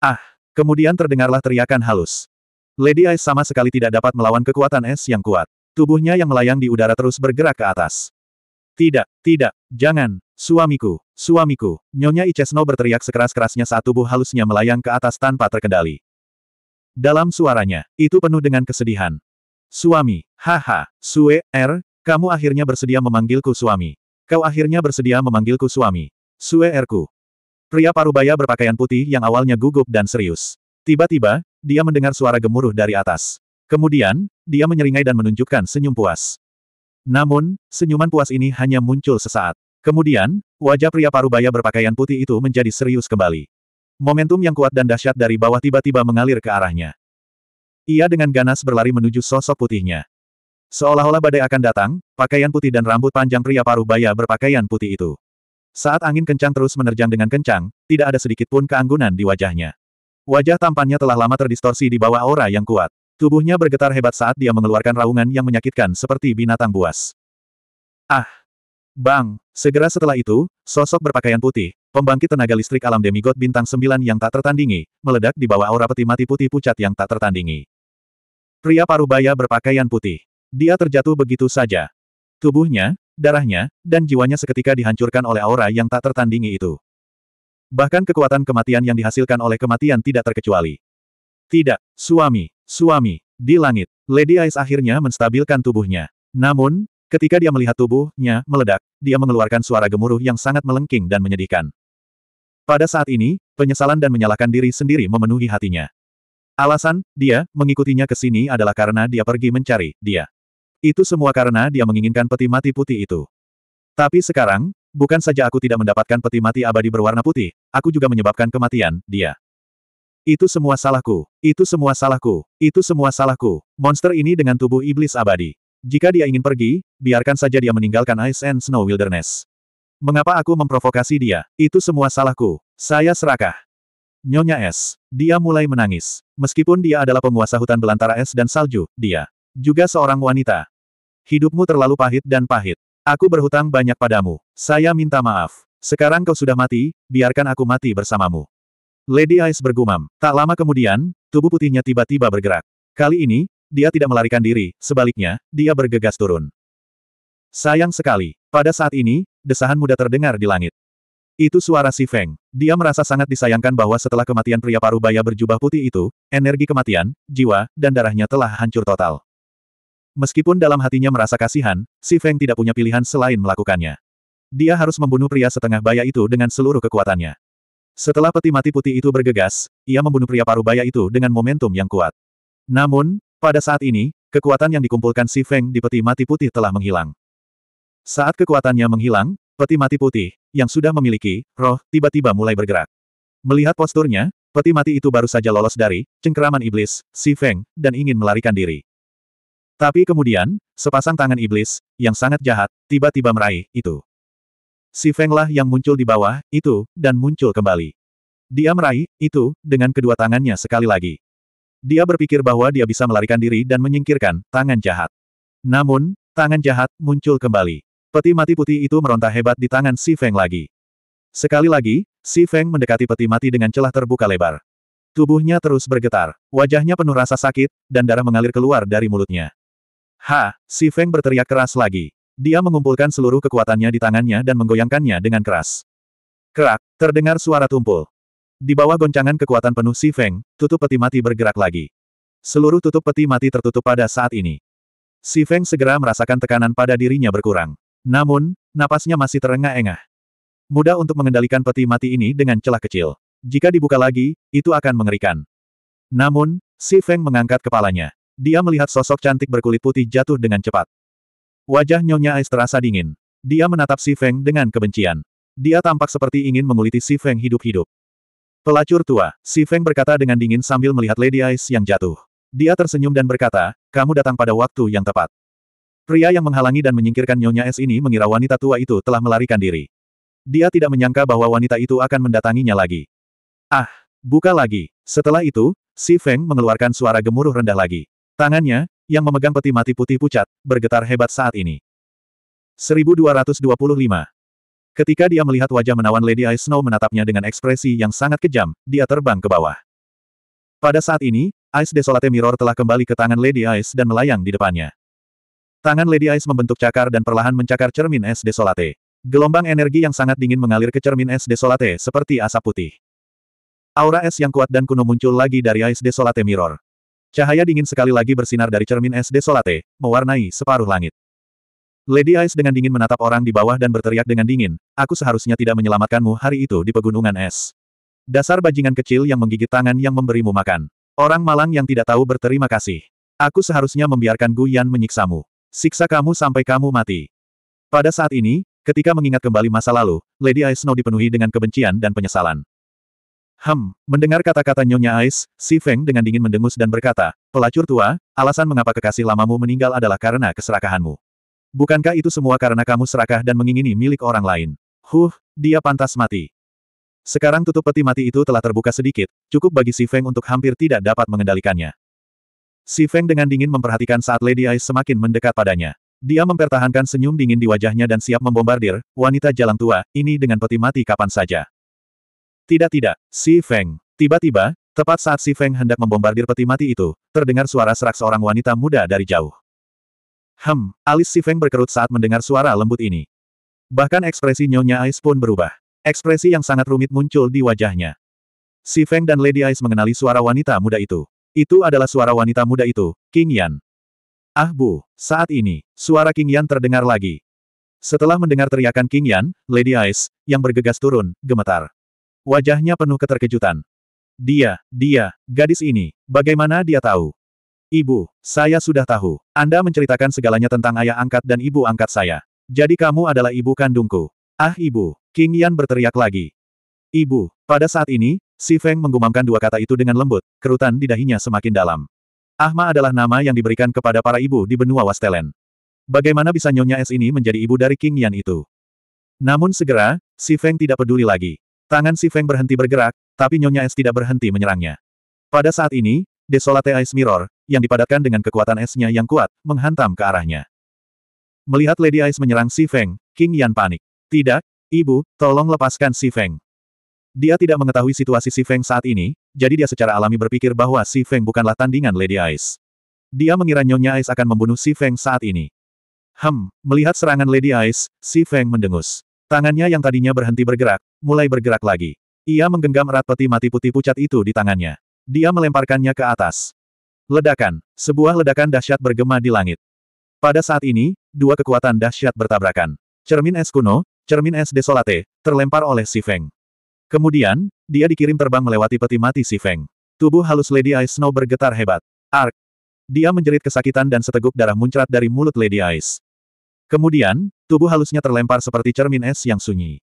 Ah! Kemudian terdengarlah teriakan halus. Lady Ice sama sekali tidak dapat melawan kekuatan es yang kuat. Tubuhnya yang melayang di udara terus bergerak ke atas. Tidak, tidak, jangan, Suamiku, suamiku, Nyonya Icesno berteriak sekeras-kerasnya saat tubuh halusnya melayang ke atas tanpa terkendali. Dalam suaranya, itu penuh dengan kesedihan. Suami, haha, Sue, Er, kamu akhirnya bersedia memanggilku suami. Kau akhirnya bersedia memanggilku suami. Sue Erku. Pria parubaya berpakaian putih yang awalnya gugup dan serius. Tiba-tiba, dia mendengar suara gemuruh dari atas. Kemudian, dia menyeringai dan menunjukkan senyum puas. Namun, senyuman puas ini hanya muncul sesaat. Kemudian, wajah pria parubaya berpakaian putih itu menjadi serius kembali. Momentum yang kuat dan dahsyat dari bawah tiba-tiba mengalir ke arahnya. Ia dengan ganas berlari menuju sosok putihnya. Seolah-olah badai akan datang, pakaian putih dan rambut panjang pria parubaya berpakaian putih itu. Saat angin kencang terus menerjang dengan kencang, tidak ada sedikit pun keanggunan di wajahnya. Wajah tampannya telah lama terdistorsi di bawah aura yang kuat. Tubuhnya bergetar hebat saat dia mengeluarkan raungan yang menyakitkan seperti binatang buas. Ah! Bang! Segera setelah itu, sosok berpakaian putih, pembangkit tenaga listrik alam demigod bintang sembilan yang tak tertandingi, meledak di bawah aura peti mati putih pucat yang tak tertandingi. Pria parubaya berpakaian putih. Dia terjatuh begitu saja. Tubuhnya, darahnya, dan jiwanya seketika dihancurkan oleh aura yang tak tertandingi itu. Bahkan kekuatan kematian yang dihasilkan oleh kematian tidak terkecuali. Tidak, suami, suami, di langit, Lady Ice akhirnya menstabilkan tubuhnya. Namun, Ketika dia melihat tubuhnya meledak, dia mengeluarkan suara gemuruh yang sangat melengking dan menyedihkan. Pada saat ini, penyesalan dan menyalahkan diri sendiri memenuhi hatinya. Alasan, dia, mengikutinya ke sini adalah karena dia pergi mencari, dia. Itu semua karena dia menginginkan peti mati putih itu. Tapi sekarang, bukan saja aku tidak mendapatkan peti mati abadi berwarna putih, aku juga menyebabkan kematian, dia. Itu semua salahku, itu semua salahku, itu semua salahku, monster ini dengan tubuh iblis abadi. Jika dia ingin pergi, biarkan saja dia meninggalkan Ice and Snow Wilderness. Mengapa aku memprovokasi dia? Itu semua salahku. Saya serakah. Nyonya Es. Dia mulai menangis. Meskipun dia adalah penguasa hutan belantara es dan salju, dia juga seorang wanita. Hidupmu terlalu pahit dan pahit. Aku berhutang banyak padamu. Saya minta maaf. Sekarang kau sudah mati, biarkan aku mati bersamamu. Lady Ice bergumam. Tak lama kemudian, tubuh putihnya tiba-tiba bergerak. Kali ini, dia tidak melarikan diri, sebaliknya, dia bergegas turun. Sayang sekali, pada saat ini, desahan muda terdengar di langit. Itu suara si Feng. Dia merasa sangat disayangkan bahwa setelah kematian pria paruh baya berjubah putih itu, energi kematian, jiwa, dan darahnya telah hancur total. Meskipun dalam hatinya merasa kasihan, si Feng tidak punya pilihan selain melakukannya. Dia harus membunuh pria setengah baya itu dengan seluruh kekuatannya. Setelah peti mati putih itu bergegas, ia membunuh pria paruh baya itu dengan momentum yang kuat. Namun, pada saat ini, kekuatan yang dikumpulkan Si Feng di peti mati putih telah menghilang. Saat kekuatannya menghilang, peti mati putih, yang sudah memiliki, roh, tiba-tiba mulai bergerak. Melihat posturnya, peti mati itu baru saja lolos dari, cengkeraman iblis, Si Feng, dan ingin melarikan diri. Tapi kemudian, sepasang tangan iblis, yang sangat jahat, tiba-tiba meraih, itu. Si Feng lah yang muncul di bawah, itu, dan muncul kembali. Dia meraih, itu, dengan kedua tangannya sekali lagi. Dia berpikir bahwa dia bisa melarikan diri dan menyingkirkan tangan jahat. Namun, tangan jahat muncul kembali. Peti mati putih itu meronta hebat di tangan Si Feng lagi. Sekali lagi, Si Feng mendekati peti mati dengan celah terbuka lebar. Tubuhnya terus bergetar, wajahnya penuh rasa sakit, dan darah mengalir keluar dari mulutnya. Ha! Si Feng berteriak keras lagi. Dia mengumpulkan seluruh kekuatannya di tangannya dan menggoyangkannya dengan keras. Kerak, terdengar suara tumpul. Di bawah goncangan kekuatan penuh Si Feng, tutup peti mati bergerak lagi. Seluruh tutup peti mati tertutup pada saat ini. Si Feng segera merasakan tekanan pada dirinya berkurang. Namun, napasnya masih terengah-engah. Mudah untuk mengendalikan peti mati ini dengan celah kecil. Jika dibuka lagi, itu akan mengerikan. Namun, Si Feng mengangkat kepalanya. Dia melihat sosok cantik berkulit putih jatuh dengan cepat. Wajah Nyonya Ais terasa dingin. Dia menatap Si Feng dengan kebencian. Dia tampak seperti ingin menguliti Si Feng hidup-hidup. Pelacur tua, Si Feng berkata dengan dingin sambil melihat Lady Ice yang jatuh. Dia tersenyum dan berkata, kamu datang pada waktu yang tepat. Pria yang menghalangi dan menyingkirkan Nyonya Es ini mengira wanita tua itu telah melarikan diri. Dia tidak menyangka bahwa wanita itu akan mendatanginya lagi. Ah, buka lagi. Setelah itu, Si Feng mengeluarkan suara gemuruh rendah lagi. Tangannya, yang memegang peti mati putih pucat, bergetar hebat saat ini. 1225 Ketika dia melihat wajah menawan Lady Ice Snow menatapnya dengan ekspresi yang sangat kejam, dia terbang ke bawah. Pada saat ini, Ice Desolate Mirror telah kembali ke tangan Lady Ice dan melayang di depannya. Tangan Lady Ice membentuk cakar dan perlahan mencakar cermin es Desolate. Gelombang energi yang sangat dingin mengalir ke cermin es Desolate seperti asap putih. Aura es yang kuat dan kuno muncul lagi dari Ice Desolate Mirror. Cahaya dingin sekali lagi bersinar dari cermin es Desolate, mewarnai separuh langit. Lady Ice dengan dingin menatap orang di bawah dan berteriak dengan dingin, aku seharusnya tidak menyelamatkanmu hari itu di pegunungan es. Dasar bajingan kecil yang menggigit tangan yang memberimu makan. Orang malang yang tidak tahu berterima kasih. Aku seharusnya membiarkan Gu Yan menyiksamu. Siksa kamu sampai kamu mati. Pada saat ini, ketika mengingat kembali masa lalu, Lady Ice Snow dipenuhi dengan kebencian dan penyesalan. Hem, mendengar kata-kata Nyonya Ice, Si Feng dengan dingin mendengus dan berkata, Pelacur tua, alasan mengapa kekasih lamamu meninggal adalah karena keserakahanmu. Bukankah itu semua karena kamu serakah dan mengingini milik orang lain? Huh, dia pantas mati. Sekarang tutup peti mati itu telah terbuka sedikit, cukup bagi Si Feng untuk hampir tidak dapat mengendalikannya. Si Feng dengan dingin memperhatikan saat Lady Ice semakin mendekat padanya. Dia mempertahankan senyum dingin di wajahnya dan siap membombardir, wanita jalan tua, ini dengan peti mati kapan saja. Tidak tidak, Si Feng. Tiba-tiba, tepat saat Si Feng hendak membombardir peti mati itu, terdengar suara serak seorang wanita muda dari jauh. Hem, alis si Feng berkerut saat mendengar suara lembut ini. Bahkan ekspresi Nyonya Ice pun berubah. Ekspresi yang sangat rumit muncul di wajahnya. Si Feng dan Lady Ice mengenali suara wanita muda itu. Itu adalah suara wanita muda itu, King Yan. Ah bu, saat ini, suara King Yan terdengar lagi. Setelah mendengar teriakan King Yan, Lady Ice, yang bergegas turun, gemetar. Wajahnya penuh keterkejutan. Dia, dia, gadis ini, bagaimana dia tahu? Ibu, saya sudah tahu. Anda menceritakan segalanya tentang ayah angkat dan ibu angkat saya. Jadi kamu adalah ibu kandungku. Ah ibu, King Yan berteriak lagi. Ibu, pada saat ini, Si Feng menggumamkan dua kata itu dengan lembut, kerutan di dahinya semakin dalam. Ahma adalah nama yang diberikan kepada para ibu di benua Wastelen. Bagaimana bisa Nyonya S ini menjadi ibu dari King Yan itu? Namun segera, Si Feng tidak peduli lagi. Tangan Si Feng berhenti bergerak, tapi Nyonya S tidak berhenti menyerangnya. Pada saat ini, Desolate Ice Mirror, yang dipadatkan dengan kekuatan esnya yang kuat, menghantam ke arahnya. Melihat Lady Ice menyerang Si Feng, King Yan panik. Tidak, ibu, tolong lepaskan Si Feng. Dia tidak mengetahui situasi Si Feng saat ini, jadi dia secara alami berpikir bahwa Si Feng bukanlah tandingan Lady Ice. Dia mengira Nyonya Ice akan membunuh Si Feng saat ini. Hem, melihat serangan Lady Ice, Si Feng mendengus. Tangannya yang tadinya berhenti bergerak, mulai bergerak lagi. Ia menggenggam erat peti mati putih pucat itu di tangannya. Dia melemparkannya ke atas. Ledakan. Sebuah ledakan dahsyat bergema di langit. Pada saat ini, dua kekuatan dahsyat bertabrakan. Cermin es kuno, cermin es desolate, terlempar oleh Si Feng. Kemudian, dia dikirim terbang melewati peti mati Si Feng. Tubuh halus Lady Ice Snow bergetar hebat. Ark. Dia menjerit kesakitan dan seteguk darah muncrat dari mulut Lady Ice. Kemudian, tubuh halusnya terlempar seperti cermin es yang sunyi.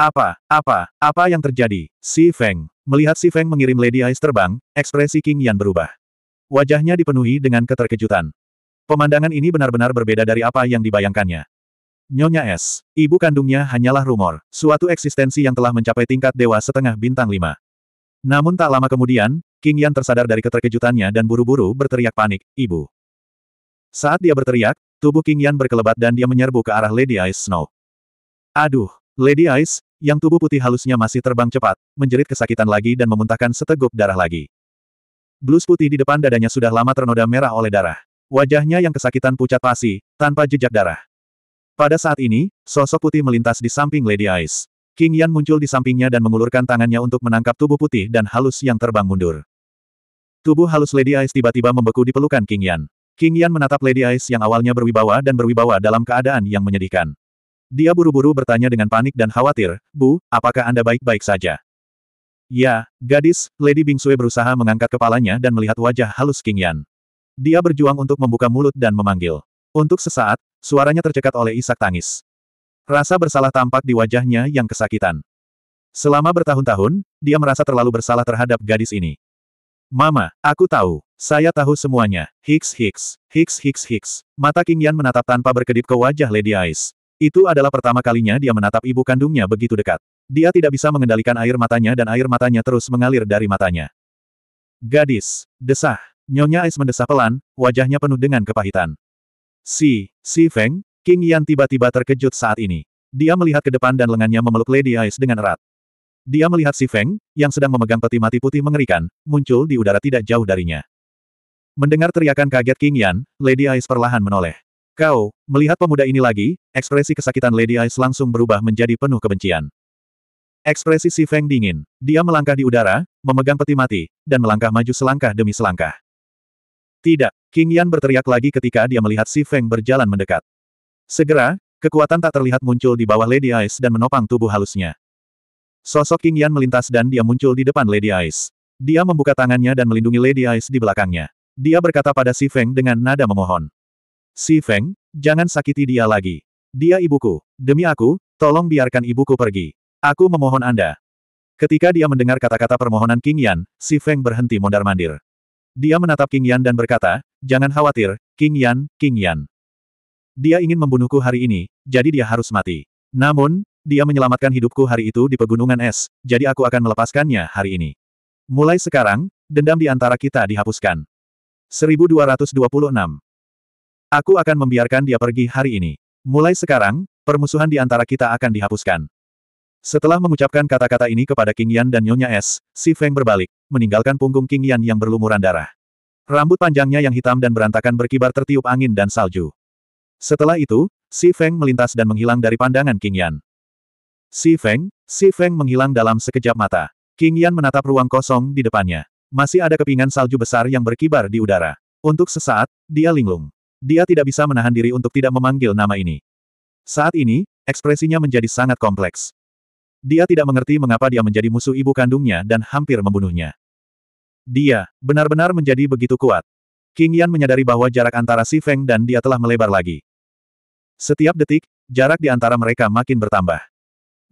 Apa, apa, apa yang terjadi? Si Feng. Melihat Si Feng mengirim Lady Ice terbang, ekspresi King Yan berubah. Wajahnya dipenuhi dengan keterkejutan. Pemandangan ini benar-benar berbeda dari apa yang dibayangkannya. Nyonya S, ibu kandungnya hanyalah rumor, suatu eksistensi yang telah mencapai tingkat dewa setengah bintang lima. Namun tak lama kemudian, King Yan tersadar dari keterkejutannya dan buru-buru berteriak panik, ibu. Saat dia berteriak, tubuh King Yan berkelebat dan dia menyerbu ke arah Lady Ice Snow. Aduh, Lady Ice, yang tubuh putih halusnya masih terbang cepat, menjerit kesakitan lagi dan memuntahkan seteguk darah lagi. Blus putih di depan dadanya sudah lama ternoda merah oleh darah. Wajahnya yang kesakitan pucat pasi, tanpa jejak darah. Pada saat ini, sosok putih melintas di samping Lady Ice. King Yan muncul di sampingnya dan mengulurkan tangannya untuk menangkap tubuh putih dan halus yang terbang mundur. Tubuh halus Lady Ice tiba-tiba membeku di pelukan King Yan. King Yan menatap Lady Ice yang awalnya berwibawa dan berwibawa dalam keadaan yang menyedihkan. Dia buru-buru bertanya dengan panik dan khawatir, Bu, apakah Anda baik-baik saja? Ya, gadis, Lady Bingsue berusaha mengangkat kepalanya dan melihat wajah halus King Yan. Dia berjuang untuk membuka mulut dan memanggil. Untuk sesaat, suaranya tercekat oleh isak tangis. Rasa bersalah tampak di wajahnya yang kesakitan. Selama bertahun-tahun, dia merasa terlalu bersalah terhadap gadis ini. Mama, aku tahu. Saya tahu semuanya. Hicks Hicks, Hicks Hicks Hicks. Mata King Yan menatap tanpa berkedip ke wajah Lady Ice. Itu adalah pertama kalinya dia menatap ibu kandungnya begitu dekat. Dia tidak bisa mengendalikan air matanya dan air matanya terus mengalir dari matanya. Gadis, desah. Nyonya Ais mendesah pelan, wajahnya penuh dengan kepahitan. Si, si Feng, King Yan tiba-tiba terkejut saat ini. Dia melihat ke depan dan lengannya memeluk Lady Ais dengan erat. Dia melihat si Feng, yang sedang memegang peti mati putih mengerikan, muncul di udara tidak jauh darinya. Mendengar teriakan kaget King Yan, Lady Ais perlahan menoleh. Kau, melihat pemuda ini lagi, ekspresi kesakitan Lady Ais langsung berubah menjadi penuh kebencian. Ekspresi Si Feng dingin. Dia melangkah di udara, memegang peti mati, dan melangkah maju selangkah demi selangkah. Tidak, King Yan berteriak lagi ketika dia melihat Si Feng berjalan mendekat. Segera, kekuatan tak terlihat muncul di bawah Lady Ice dan menopang tubuh halusnya. Sosok King Yan melintas dan dia muncul di depan Lady Ice. Dia membuka tangannya dan melindungi Lady Ice di belakangnya. Dia berkata pada Si Feng dengan nada memohon. Si Feng, jangan sakiti dia lagi. Dia ibuku. Demi aku, tolong biarkan ibuku pergi. Aku memohon Anda. Ketika dia mendengar kata-kata permohonan King Yan, Si Feng berhenti mondar-mandir. Dia menatap King Yan dan berkata, Jangan khawatir, King Yan, King Yan. Dia ingin membunuhku hari ini, jadi dia harus mati. Namun, dia menyelamatkan hidupku hari itu di pegunungan es, jadi aku akan melepaskannya hari ini. Mulai sekarang, dendam di antara kita dihapuskan. 1226 Aku akan membiarkan dia pergi hari ini. Mulai sekarang, permusuhan di antara kita akan dihapuskan. Setelah mengucapkan kata-kata ini kepada King Yan dan Nyonya Es, Si Feng berbalik, meninggalkan punggung King Yan yang berlumuran darah. Rambut panjangnya yang hitam dan berantakan berkibar tertiup angin dan salju. Setelah itu, Si Feng melintas dan menghilang dari pandangan King Yan. Si Feng, Si Feng menghilang dalam sekejap mata. King Yan menatap ruang kosong di depannya. Masih ada kepingan salju besar yang berkibar di udara. Untuk sesaat, dia linglung. Dia tidak bisa menahan diri untuk tidak memanggil nama ini. Saat ini, ekspresinya menjadi sangat kompleks. Dia tidak mengerti mengapa dia menjadi musuh ibu kandungnya dan hampir membunuhnya. Dia, benar-benar menjadi begitu kuat. King Yan menyadari bahwa jarak antara Si Feng dan dia telah melebar lagi. Setiap detik, jarak di antara mereka makin bertambah.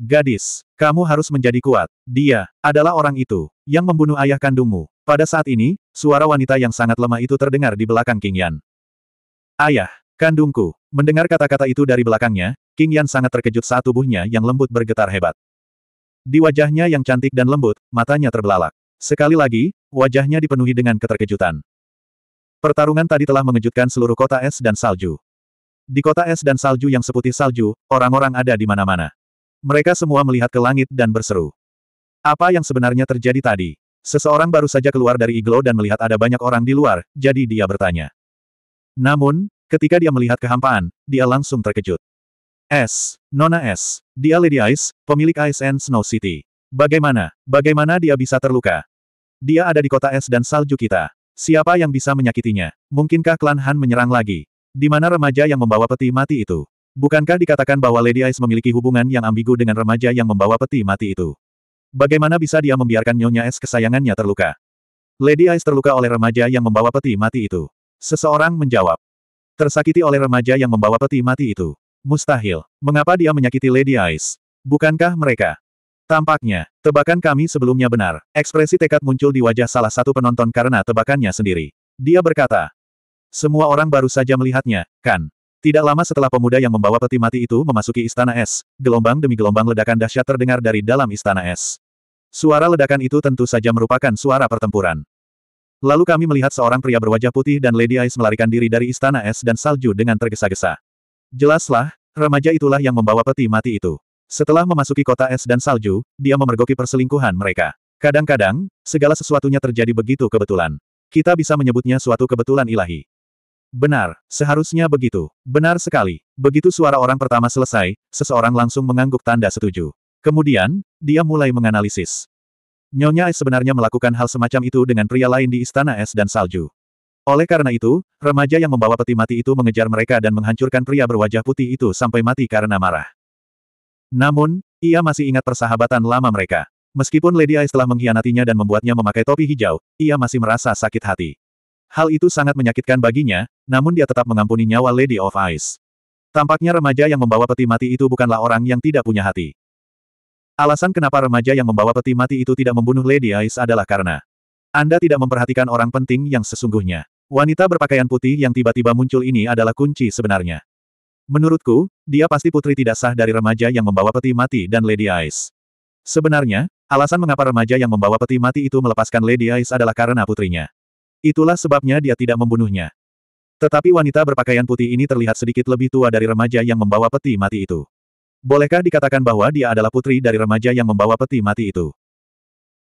Gadis, kamu harus menjadi kuat. Dia, adalah orang itu, yang membunuh ayah kandungmu. Pada saat ini, suara wanita yang sangat lemah itu terdengar di belakang King Yan. Ayah, kandungku, mendengar kata-kata itu dari belakangnya, King Yan sangat terkejut saat tubuhnya yang lembut bergetar hebat. Di wajahnya yang cantik dan lembut, matanya terbelalak. Sekali lagi, wajahnya dipenuhi dengan keterkejutan. Pertarungan tadi telah mengejutkan seluruh kota es dan salju. Di kota es dan salju yang seputih salju, orang-orang ada di mana-mana. Mereka semua melihat ke langit dan berseru. Apa yang sebenarnya terjadi tadi? Seseorang baru saja keluar dari iglo dan melihat ada banyak orang di luar, jadi dia bertanya. Namun, ketika dia melihat kehampaan, dia langsung terkejut. S. Nona S. Dia Lady Ice, pemilik Ice and Snow City. Bagaimana? Bagaimana dia bisa terluka? Dia ada di kota S dan salju kita. Siapa yang bisa menyakitinya? Mungkinkah klan Han menyerang lagi? Di mana remaja yang membawa peti mati itu? Bukankah dikatakan bahwa Lady Ice memiliki hubungan yang ambigu dengan remaja yang membawa peti mati itu? Bagaimana bisa dia membiarkan Nyonya S kesayangannya terluka? Lady Ice terluka oleh remaja yang membawa peti mati itu. Seseorang menjawab. Tersakiti oleh remaja yang membawa peti mati itu. Mustahil. Mengapa dia menyakiti Lady Ice? Bukankah mereka? Tampaknya, tebakan kami sebelumnya benar. Ekspresi tekad muncul di wajah salah satu penonton karena tebakannya sendiri. Dia berkata, semua orang baru saja melihatnya, kan? Tidak lama setelah pemuda yang membawa peti mati itu memasuki istana es, gelombang demi gelombang ledakan dahsyat terdengar dari dalam istana es. Suara ledakan itu tentu saja merupakan suara pertempuran. Lalu kami melihat seorang pria berwajah putih dan Lady Ice melarikan diri dari istana es dan salju dengan tergesa-gesa. Jelaslah, remaja itulah yang membawa peti mati itu. Setelah memasuki kota es dan salju, dia memergoki perselingkuhan mereka. Kadang-kadang, segala sesuatunya terjadi begitu kebetulan. Kita bisa menyebutnya suatu kebetulan ilahi. Benar, seharusnya begitu. Benar sekali. Begitu suara orang pertama selesai, seseorang langsung mengangguk tanda setuju. Kemudian, dia mulai menganalisis. Nyonya Es sebenarnya melakukan hal semacam itu dengan pria lain di Istana Es dan Salju. Oleh karena itu, remaja yang membawa peti mati itu mengejar mereka dan menghancurkan pria berwajah putih itu sampai mati karena marah. Namun, ia masih ingat persahabatan lama mereka. Meskipun Lady Ice telah mengkhianatinya dan membuatnya memakai topi hijau, ia masih merasa sakit hati. Hal itu sangat menyakitkan baginya, namun dia tetap mengampuni nyawa Lady of Ice. Tampaknya remaja yang membawa peti mati itu bukanlah orang yang tidak punya hati. Alasan kenapa remaja yang membawa peti mati itu tidak membunuh Lady Ice adalah karena Anda tidak memperhatikan orang penting yang sesungguhnya. Wanita berpakaian putih yang tiba-tiba muncul ini adalah kunci sebenarnya. Menurutku, dia pasti putri tidak sah dari remaja yang membawa peti mati dan Lady Ice. Sebenarnya, alasan mengapa remaja yang membawa peti mati itu melepaskan Lady Ice adalah karena putrinya. Itulah sebabnya dia tidak membunuhnya. Tetapi wanita berpakaian putih ini terlihat sedikit lebih tua dari remaja yang membawa peti mati itu. Bolehkah dikatakan bahwa dia adalah putri dari remaja yang membawa peti mati itu?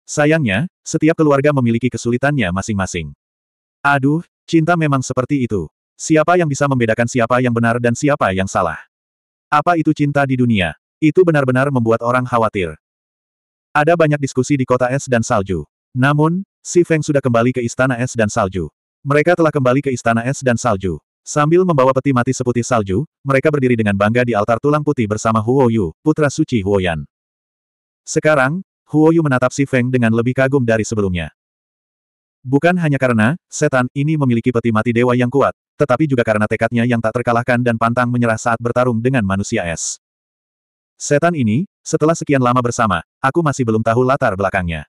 Sayangnya, setiap keluarga memiliki kesulitannya masing-masing. Aduh, cinta memang seperti itu. Siapa yang bisa membedakan siapa yang benar dan siapa yang salah? Apa itu cinta di dunia? Itu benar-benar membuat orang khawatir. Ada banyak diskusi di kota es dan salju. Namun, Si Feng sudah kembali ke istana es dan salju. Mereka telah kembali ke istana es dan salju. Sambil membawa peti mati seputih salju, mereka berdiri dengan bangga di altar tulang putih bersama Huo Yu, putra suci Huoyan. Sekarang, Huo Yu menatap Si Feng dengan lebih kagum dari sebelumnya. Bukan hanya karena, setan ini memiliki peti mati dewa yang kuat, tetapi juga karena tekadnya yang tak terkalahkan dan pantang menyerah saat bertarung dengan manusia es. Setan ini, setelah sekian lama bersama, aku masih belum tahu latar belakangnya.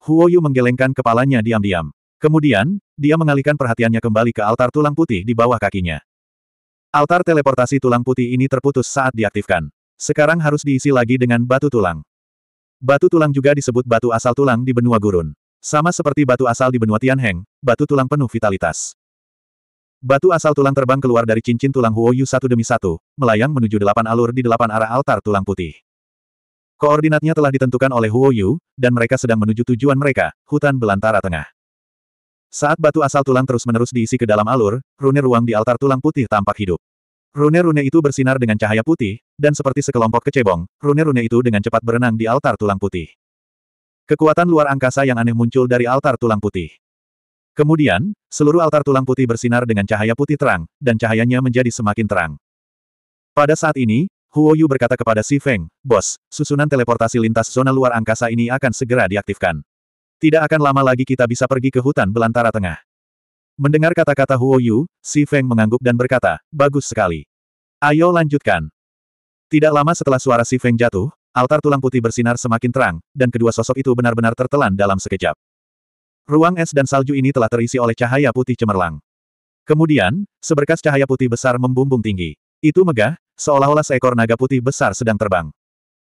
Huoyu menggelengkan kepalanya diam-diam. Kemudian, dia mengalihkan perhatiannya kembali ke altar tulang putih di bawah kakinya. Altar teleportasi tulang putih ini terputus saat diaktifkan. Sekarang harus diisi lagi dengan batu tulang. Batu tulang juga disebut batu asal tulang di benua gurun. Sama seperti batu asal di benua Tianheng, batu tulang penuh vitalitas. Batu asal tulang terbang keluar dari cincin tulang Huoyu satu demi satu, melayang menuju delapan alur di delapan arah altar tulang putih. Koordinatnya telah ditentukan oleh Huoyu, dan mereka sedang menuju tujuan mereka, hutan belantara tengah. Saat batu asal tulang terus-menerus diisi ke dalam alur, rune ruang di altar tulang putih tampak hidup. Rune-rune itu bersinar dengan cahaya putih, dan seperti sekelompok kecebong, rune-rune itu dengan cepat berenang di altar tulang putih. Kekuatan luar angkasa yang aneh muncul dari altar tulang putih. Kemudian, seluruh altar tulang putih bersinar dengan cahaya putih terang, dan cahayanya menjadi semakin terang. Pada saat ini, Huo Yu berkata kepada Si Feng, Bos, susunan teleportasi lintas zona luar angkasa ini akan segera diaktifkan. Tidak akan lama lagi kita bisa pergi ke hutan belantara tengah. Mendengar kata-kata Huo Yu, Si Feng mengangguk dan berkata, Bagus sekali. Ayo lanjutkan. Tidak lama setelah suara Si Feng jatuh, Altar tulang putih bersinar semakin terang, dan kedua sosok itu benar-benar tertelan dalam sekejap. Ruang es dan salju ini telah terisi oleh cahaya putih cemerlang. Kemudian, seberkas cahaya putih besar membumbung tinggi. Itu megah, seolah-olah seekor naga putih besar sedang terbang.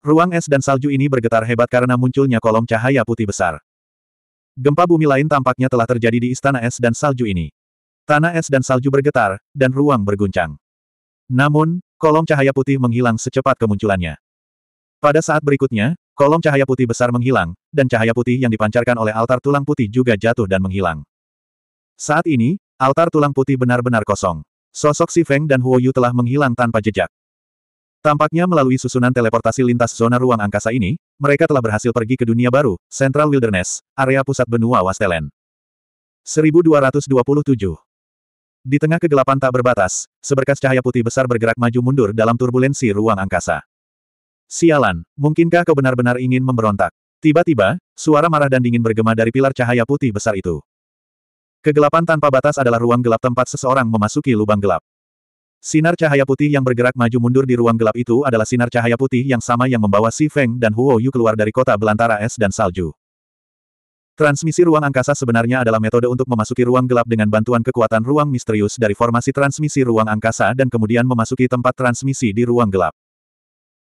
Ruang es dan salju ini bergetar hebat karena munculnya kolom cahaya putih besar. Gempa bumi lain tampaknya telah terjadi di istana es dan salju ini. Tanah es dan salju bergetar, dan ruang berguncang. Namun, kolom cahaya putih menghilang secepat kemunculannya. Pada saat berikutnya, kolom cahaya putih besar menghilang, dan cahaya putih yang dipancarkan oleh altar tulang putih juga jatuh dan menghilang. Saat ini, altar tulang putih benar-benar kosong. Sosok Si Feng dan Huo Yu telah menghilang tanpa jejak. Tampaknya melalui susunan teleportasi lintas zona ruang angkasa ini, mereka telah berhasil pergi ke dunia baru, Central Wilderness, area pusat benua Wastelen. 1227 Di tengah kegelapan tak berbatas, seberkas cahaya putih besar bergerak maju mundur dalam turbulensi ruang angkasa. Sialan, mungkinkah kau benar-benar ingin memberontak? Tiba-tiba, suara marah dan dingin bergema dari pilar cahaya putih besar itu. Kegelapan tanpa batas adalah ruang gelap tempat seseorang memasuki lubang gelap. Sinar cahaya putih yang bergerak maju mundur di ruang gelap itu adalah sinar cahaya putih yang sama yang membawa Si Feng dan Huo Yu keluar dari kota belantara es dan salju. Transmisi ruang angkasa sebenarnya adalah metode untuk memasuki ruang gelap dengan bantuan kekuatan ruang misterius dari formasi transmisi ruang angkasa dan kemudian memasuki tempat transmisi di ruang gelap.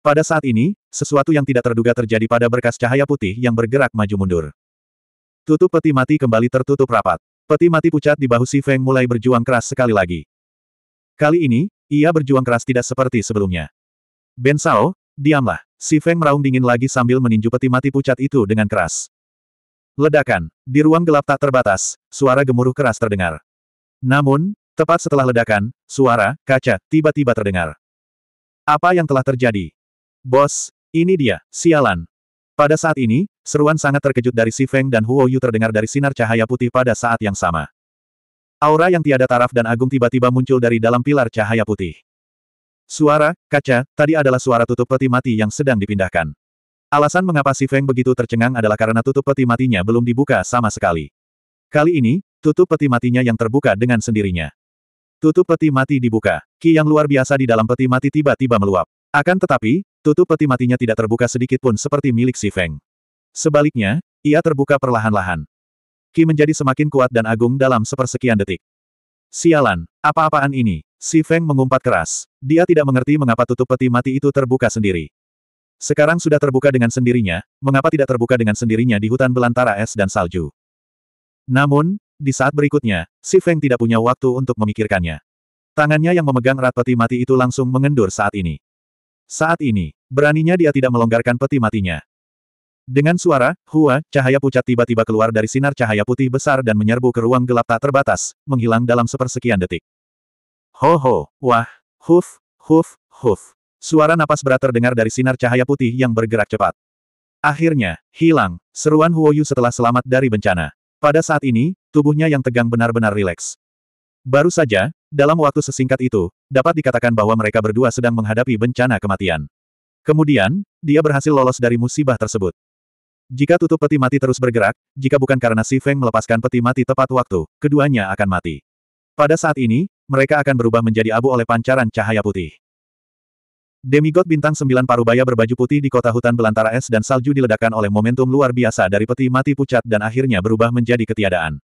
Pada saat ini, sesuatu yang tidak terduga terjadi pada berkas cahaya putih yang bergerak maju mundur. Tutup peti mati kembali tertutup rapat. Peti mati pucat di bahu si Feng mulai berjuang keras sekali lagi. Kali ini, ia berjuang keras tidak seperti sebelumnya. Ben Sao, diamlah. Si Feng meraung dingin lagi sambil meninju peti mati pucat itu dengan keras. Ledakan. Di ruang gelap tak terbatas, suara gemuruh keras terdengar. Namun, tepat setelah ledakan, suara, kaca, tiba-tiba terdengar. Apa yang telah terjadi? Bos, ini dia, sialan. Pada saat ini, seruan sangat terkejut dari Si Feng dan Huo Yu terdengar dari sinar cahaya putih pada saat yang sama. Aura yang tiada taraf dan agung tiba-tiba muncul dari dalam pilar cahaya putih. Suara, kaca, tadi adalah suara tutup peti mati yang sedang dipindahkan. Alasan mengapa Si Feng begitu tercengang adalah karena tutup peti matinya belum dibuka sama sekali. Kali ini, tutup peti matinya yang terbuka dengan sendirinya. Tutup peti mati dibuka. Ki yang luar biasa di dalam peti mati tiba-tiba meluap. Akan tetapi, Tutup peti matinya tidak terbuka sedikit pun seperti milik Si Feng. Sebaliknya, ia terbuka perlahan-lahan. Ki menjadi semakin kuat dan agung dalam sepersekian detik. Sialan, apa-apaan ini? Si Feng mengumpat keras. Dia tidak mengerti mengapa tutup peti mati itu terbuka sendiri. Sekarang sudah terbuka dengan sendirinya, mengapa tidak terbuka dengan sendirinya di hutan belantara es dan salju? Namun, di saat berikutnya, Si Feng tidak punya waktu untuk memikirkannya. Tangannya yang memegang erat peti mati itu langsung mengendur saat ini. Saat ini, beraninya dia tidak melonggarkan peti matinya. Dengan suara, hua, cahaya pucat tiba-tiba keluar dari sinar cahaya putih besar dan menyerbu ke ruang gelap tak terbatas, menghilang dalam sepersekian detik. Ho ho, wah, huf, huf, huf. Suara napas berat terdengar dari sinar cahaya putih yang bergerak cepat. Akhirnya, hilang, seruan Huoyu setelah selamat dari bencana. Pada saat ini, tubuhnya yang tegang benar-benar rileks. Baru saja, dalam waktu sesingkat itu, dapat dikatakan bahwa mereka berdua sedang menghadapi bencana kematian. Kemudian, dia berhasil lolos dari musibah tersebut. Jika tutup peti mati terus bergerak, jika bukan karena Si Feng melepaskan peti mati tepat waktu, keduanya akan mati. Pada saat ini, mereka akan berubah menjadi abu oleh pancaran cahaya putih. Demigod bintang sembilan parubaya berbaju putih di kota hutan belantara es dan salju diledakkan oleh momentum luar biasa dari peti mati pucat dan akhirnya berubah menjadi ketiadaan.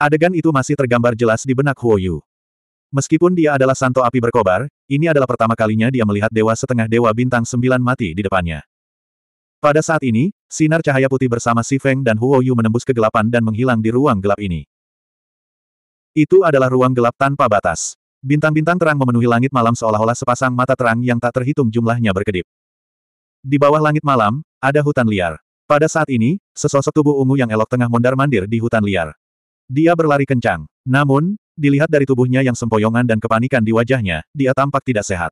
Adegan itu masih tergambar jelas di benak Huoyu. Meskipun dia adalah santo api berkobar, ini adalah pertama kalinya dia melihat dewa setengah dewa bintang sembilan mati di depannya. Pada saat ini, sinar cahaya putih bersama Si Feng dan Huo Yu menembus kegelapan dan menghilang di ruang gelap ini. Itu adalah ruang gelap tanpa batas. Bintang-bintang terang memenuhi langit malam seolah-olah sepasang mata terang yang tak terhitung jumlahnya berkedip. Di bawah langit malam, ada hutan liar. Pada saat ini, sesosok tubuh ungu yang elok tengah mondar-mandir di hutan liar. Dia berlari kencang. Namun, dilihat dari tubuhnya yang sempoyongan dan kepanikan di wajahnya, dia tampak tidak sehat.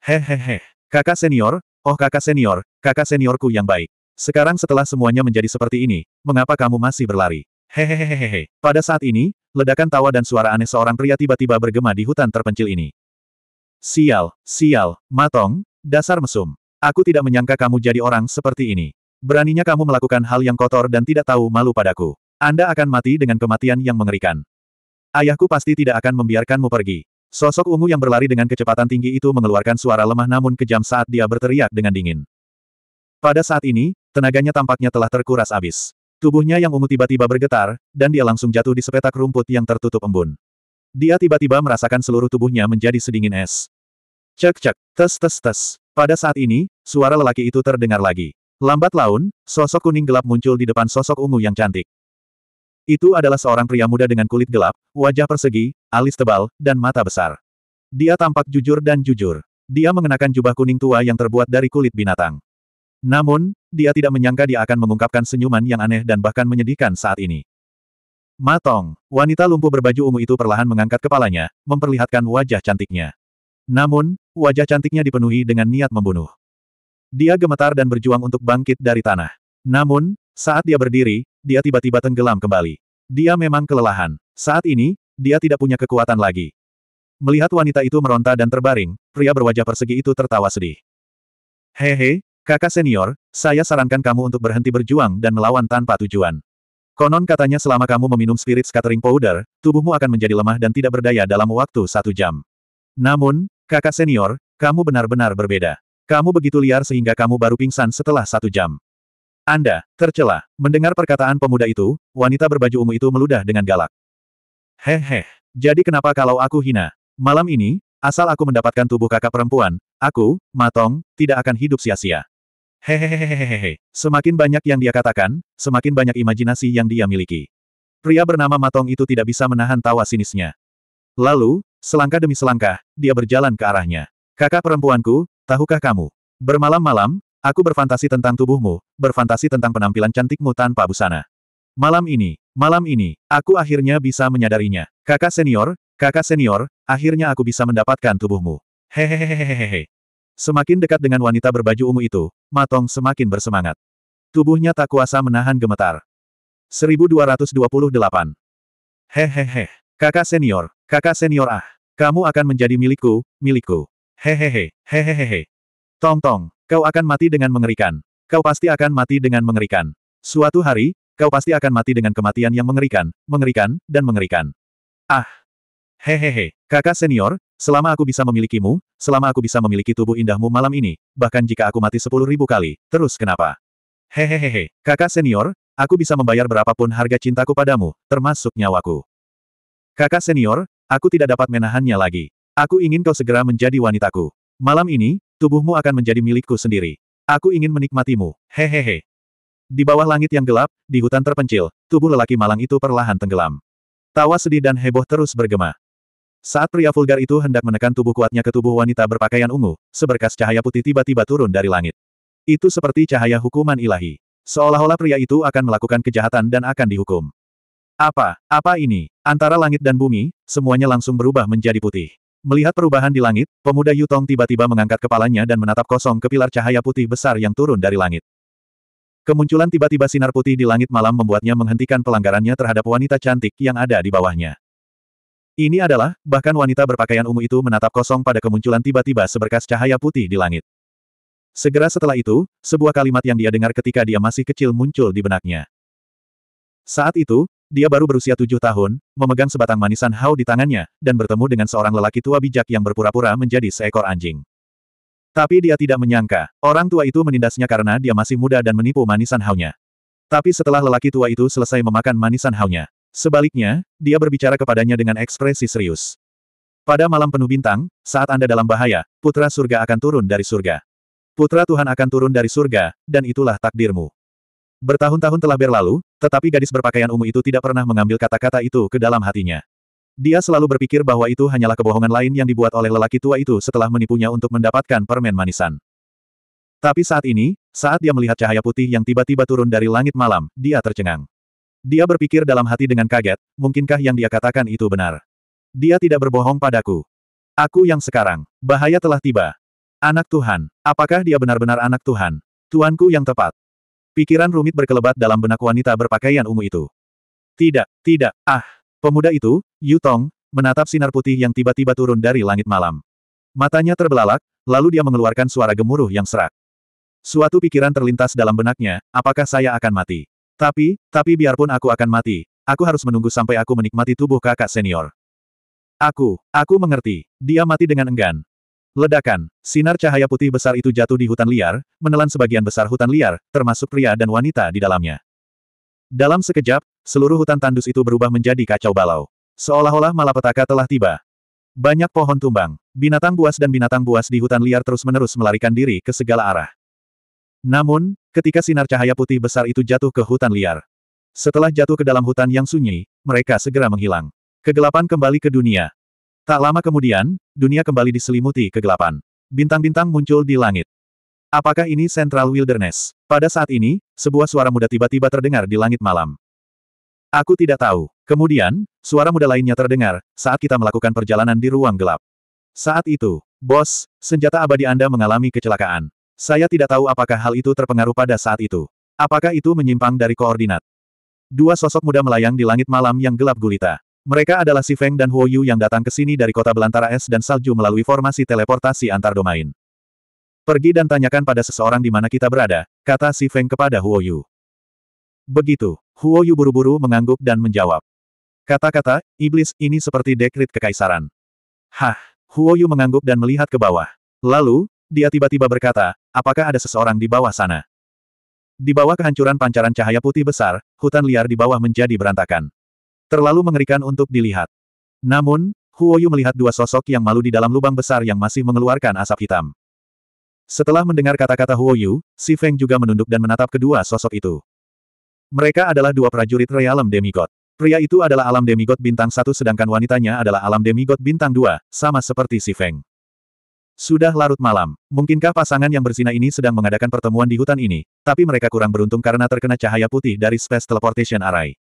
Hehehe, kakak senior, oh kakak senior, kakak seniorku yang baik. Sekarang setelah semuanya menjadi seperti ini, mengapa kamu masih berlari? Hehehehehe. Pada saat ini, ledakan tawa dan suara aneh seorang pria tiba-tiba bergema di hutan terpencil ini. Sial, sial, matong, dasar mesum. Aku tidak menyangka kamu jadi orang seperti ini. Beraninya kamu melakukan hal yang kotor dan tidak tahu malu padaku. Anda akan mati dengan kematian yang mengerikan. Ayahku pasti tidak akan membiarkanmu pergi. Sosok ungu yang berlari dengan kecepatan tinggi itu mengeluarkan suara lemah namun kejam saat dia berteriak dengan dingin. Pada saat ini, tenaganya tampaknya telah terkuras abis. Tubuhnya yang ungu tiba-tiba bergetar, dan dia langsung jatuh di sepetak rumput yang tertutup embun. Dia tiba-tiba merasakan seluruh tubuhnya menjadi sedingin es. Cek-cek, tes-tes-tes. Pada saat ini, suara lelaki itu terdengar lagi. Lambat laun, sosok kuning gelap muncul di depan sosok ungu yang cantik. Itu adalah seorang pria muda dengan kulit gelap, wajah persegi, alis tebal, dan mata besar. Dia tampak jujur dan jujur. Dia mengenakan jubah kuning tua yang terbuat dari kulit binatang. Namun, dia tidak menyangka dia akan mengungkapkan senyuman yang aneh dan bahkan menyedihkan saat ini. Matong, wanita lumpuh berbaju ungu itu perlahan mengangkat kepalanya, memperlihatkan wajah cantiknya. Namun, wajah cantiknya dipenuhi dengan niat membunuh. Dia gemetar dan berjuang untuk bangkit dari tanah. Namun, saat dia berdiri, dia tiba-tiba tenggelam kembali. Dia memang kelelahan. Saat ini, dia tidak punya kekuatan lagi. Melihat wanita itu meronta dan terbaring, pria berwajah persegi itu tertawa sedih. Hehe, kakak senior, saya sarankan kamu untuk berhenti berjuang dan melawan tanpa tujuan. Konon katanya selama kamu meminum spirit scattering powder, tubuhmu akan menjadi lemah dan tidak berdaya dalam waktu satu jam. Namun, kakak senior, kamu benar-benar berbeda. Kamu begitu liar sehingga kamu baru pingsan setelah satu jam. Anda, tercela. Mendengar perkataan pemuda itu, wanita berbaju ungu itu meludah dengan galak. Hehe, jadi kenapa kalau aku hina? Malam ini, asal aku mendapatkan tubuh kakak perempuan, aku, Matong, tidak akan hidup sia-sia. Hehehehehehe, semakin banyak yang dia katakan, semakin banyak imajinasi yang dia miliki. Pria bernama Matong itu tidak bisa menahan tawa sinisnya. Lalu, selangkah demi selangkah, dia berjalan ke arahnya. Kakak perempuanku, tahukah kamu? Bermalam-malam, Aku berfantasi tentang tubuhmu, berfantasi tentang penampilan cantikmu tanpa busana. Malam ini, malam ini, aku akhirnya bisa menyadarinya. Kakak senior, kakak senior, akhirnya aku bisa mendapatkan tubuhmu. Hehehehehehe. Semakin dekat dengan wanita berbaju ungu itu, Matong semakin bersemangat. Tubuhnya tak kuasa menahan gemetar. 1228. Hehehe. Kakak senior, kakak senior ah. Kamu akan menjadi milikku, milikku. Hehehe, hehehehe. Tong tong, Kau akan mati dengan mengerikan. Kau pasti akan mati dengan mengerikan. Suatu hari, kau pasti akan mati dengan kematian yang mengerikan, mengerikan, dan mengerikan. Ah! Hehehe, kakak senior, selama aku bisa memilikimu, selama aku bisa memiliki tubuh indahmu malam ini, bahkan jika aku mati sepuluh ribu kali, terus kenapa? Hehehehe, kakak senior, aku bisa membayar berapapun harga cintaku padamu, termasuk nyawaku. Kakak senior, aku tidak dapat menahannya lagi. Aku ingin kau segera menjadi wanitaku. Malam ini, tubuhmu akan menjadi milikku sendiri. Aku ingin menikmatimu, hehehe. Di bawah langit yang gelap, di hutan terpencil, tubuh lelaki malang itu perlahan tenggelam. Tawa sedih dan heboh terus bergema. Saat pria vulgar itu hendak menekan tubuh kuatnya ke tubuh wanita berpakaian ungu, seberkas cahaya putih tiba-tiba turun dari langit. Itu seperti cahaya hukuman ilahi. Seolah-olah pria itu akan melakukan kejahatan dan akan dihukum. Apa, apa ini? Antara langit dan bumi, semuanya langsung berubah menjadi putih. Melihat perubahan di langit, pemuda Yutong tiba-tiba mengangkat kepalanya dan menatap kosong ke pilar cahaya putih besar yang turun dari langit. Kemunculan tiba-tiba sinar putih di langit malam membuatnya menghentikan pelanggarannya terhadap wanita cantik yang ada di bawahnya. Ini adalah, bahkan wanita berpakaian ungu itu menatap kosong pada kemunculan tiba-tiba seberkas cahaya putih di langit. Segera setelah itu, sebuah kalimat yang dia dengar ketika dia masih kecil muncul di benaknya. Saat itu, dia baru berusia tujuh tahun, memegang sebatang manisan hau di tangannya, dan bertemu dengan seorang lelaki tua bijak yang berpura-pura menjadi seekor anjing. Tapi dia tidak menyangka, orang tua itu menindasnya karena dia masih muda dan menipu manisan haunya. Tapi setelah lelaki tua itu selesai memakan manisan haunya, sebaliknya, dia berbicara kepadanya dengan ekspresi serius. Pada malam penuh bintang, saat Anda dalam bahaya, putra surga akan turun dari surga. Putra Tuhan akan turun dari surga, dan itulah takdirmu. Bertahun-tahun telah berlalu, tetapi gadis berpakaian ungu itu tidak pernah mengambil kata-kata itu ke dalam hatinya. Dia selalu berpikir bahwa itu hanyalah kebohongan lain yang dibuat oleh lelaki tua itu setelah menipunya untuk mendapatkan permen manisan. Tapi saat ini, saat dia melihat cahaya putih yang tiba-tiba turun dari langit malam, dia tercengang. Dia berpikir dalam hati dengan kaget, mungkinkah yang dia katakan itu benar? Dia tidak berbohong padaku. Aku yang sekarang, bahaya telah tiba. Anak Tuhan, apakah dia benar-benar anak Tuhan? Tuanku yang tepat. Pikiran rumit berkelebat dalam benak wanita berpakaian ungu itu. Tidak, tidak, ah. Pemuda itu, Yu Tong, menatap sinar putih yang tiba-tiba turun dari langit malam. Matanya terbelalak, lalu dia mengeluarkan suara gemuruh yang serak. Suatu pikiran terlintas dalam benaknya, apakah saya akan mati? Tapi, tapi biarpun aku akan mati, aku harus menunggu sampai aku menikmati tubuh kakak senior. Aku, aku mengerti. Dia mati dengan enggan, Ledakan, sinar cahaya putih besar itu jatuh di hutan liar, menelan sebagian besar hutan liar, termasuk pria dan wanita di dalamnya. Dalam sekejap, seluruh hutan tandus itu berubah menjadi kacau balau. Seolah-olah malapetaka telah tiba. Banyak pohon tumbang, binatang buas dan binatang buas di hutan liar terus-menerus melarikan diri ke segala arah. Namun, ketika sinar cahaya putih besar itu jatuh ke hutan liar. Setelah jatuh ke dalam hutan yang sunyi, mereka segera menghilang. Kegelapan kembali ke dunia, Tak lama kemudian, dunia kembali diselimuti kegelapan. Bintang-bintang muncul di langit. Apakah ini Central Wilderness? Pada saat ini, sebuah suara muda tiba-tiba terdengar di langit malam. Aku tidak tahu. Kemudian, suara muda lainnya terdengar, saat kita melakukan perjalanan di ruang gelap. Saat itu, bos, senjata abadi Anda mengalami kecelakaan. Saya tidak tahu apakah hal itu terpengaruh pada saat itu. Apakah itu menyimpang dari koordinat? Dua sosok muda melayang di langit malam yang gelap gulita. Mereka adalah Si Feng dan Huo Yu yang datang ke sini dari kota belantara es dan salju melalui formasi teleportasi antar domain. Pergi dan tanyakan pada seseorang di mana kita berada, kata Si Feng kepada Huo Yu. Begitu, Huo Yu buru-buru mengangguk dan menjawab. Kata-kata, iblis, ini seperti dekrit kekaisaran. Hah, Huo Yu mengangguk dan melihat ke bawah. Lalu, dia tiba-tiba berkata, apakah ada seseorang di bawah sana? Di bawah kehancuran pancaran cahaya putih besar, hutan liar di bawah menjadi berantakan. Terlalu mengerikan untuk dilihat. Namun, Huoyu melihat dua sosok yang malu di dalam lubang besar yang masih mengeluarkan asap hitam. Setelah mendengar kata-kata Huoyu, Si Feng juga menunduk dan menatap kedua sosok itu. Mereka adalah dua prajurit realem demigod. Pria itu adalah alam demigod bintang satu sedangkan wanitanya adalah alam demigod bintang dua, sama seperti Si Feng. Sudah larut malam, mungkinkah pasangan yang berzina ini sedang mengadakan pertemuan di hutan ini, tapi mereka kurang beruntung karena terkena cahaya putih dari Space Teleportation Array.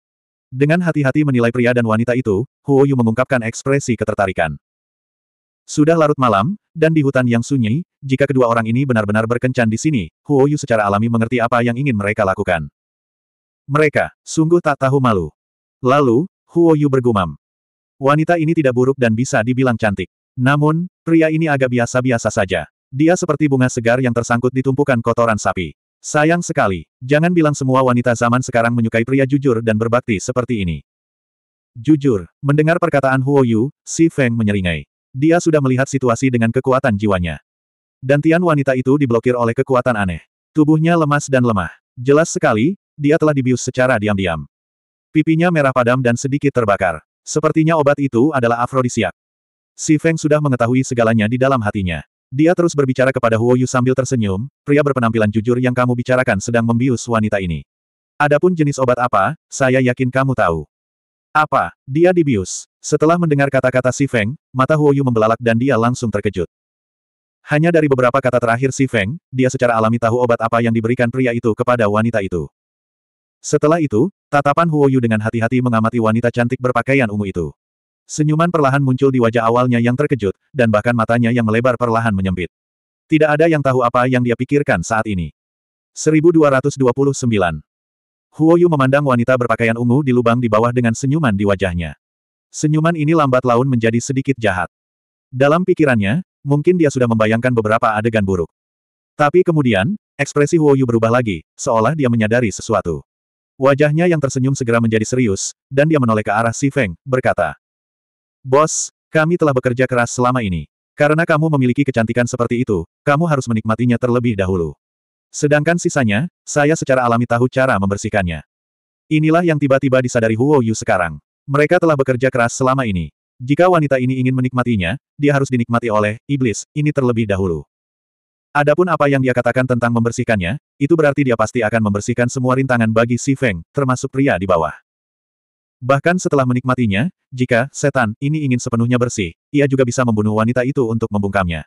Dengan hati-hati menilai pria dan wanita itu, Huo Yu mengungkapkan ekspresi ketertarikan. Sudah larut malam, dan di hutan yang sunyi, jika kedua orang ini benar-benar berkencan di sini, Huo Yu secara alami mengerti apa yang ingin mereka lakukan. Mereka, sungguh tak tahu malu. Lalu, Huo Yu bergumam. Wanita ini tidak buruk dan bisa dibilang cantik. Namun, pria ini agak biasa-biasa saja. Dia seperti bunga segar yang tersangkut di tumpukan kotoran sapi. Sayang sekali, jangan bilang semua wanita zaman sekarang menyukai pria jujur dan berbakti seperti ini. Jujur, mendengar perkataan Huo Yu, Si Feng menyeringai. Dia sudah melihat situasi dengan kekuatan jiwanya. Dan Tian wanita itu diblokir oleh kekuatan aneh. Tubuhnya lemas dan lemah. Jelas sekali, dia telah dibius secara diam-diam. Pipinya merah padam dan sedikit terbakar. Sepertinya obat itu adalah afrodisiak. Si Feng sudah mengetahui segalanya di dalam hatinya. Dia terus berbicara kepada Huo Yu sambil tersenyum, pria berpenampilan jujur yang kamu bicarakan sedang membius wanita ini. Adapun jenis obat apa, saya yakin kamu tahu. Apa? Dia dibius. Setelah mendengar kata-kata Si Feng, mata Huo Yu membelalak dan dia langsung terkejut. Hanya dari beberapa kata terakhir Si Feng, dia secara alami tahu obat apa yang diberikan pria itu kepada wanita itu. Setelah itu, tatapan Huo Yu dengan hati-hati mengamati wanita cantik berpakaian ungu itu. Senyuman perlahan muncul di wajah awalnya yang terkejut, dan bahkan matanya yang melebar perlahan menyempit. Tidak ada yang tahu apa yang dia pikirkan saat ini. 1229. Huoyu memandang wanita berpakaian ungu di lubang di bawah dengan senyuman di wajahnya. Senyuman ini lambat laun menjadi sedikit jahat. Dalam pikirannya, mungkin dia sudah membayangkan beberapa adegan buruk. Tapi kemudian, ekspresi Huoyu berubah lagi, seolah dia menyadari sesuatu. Wajahnya yang tersenyum segera menjadi serius, dan dia menoleh ke arah Si Feng, berkata, Bos, kami telah bekerja keras selama ini. Karena kamu memiliki kecantikan seperti itu, kamu harus menikmatinya terlebih dahulu. Sedangkan sisanya, saya secara alami tahu cara membersihkannya. Inilah yang tiba-tiba disadari Huo Yu sekarang. Mereka telah bekerja keras selama ini. Jika wanita ini ingin menikmatinya, dia harus dinikmati oleh iblis, ini terlebih dahulu. Adapun apa yang dia katakan tentang membersihkannya, itu berarti dia pasti akan membersihkan semua rintangan bagi Si Feng, termasuk pria di bawah. Bahkan setelah menikmatinya, jika setan ini ingin sepenuhnya bersih, ia juga bisa membunuh wanita itu untuk membungkamnya.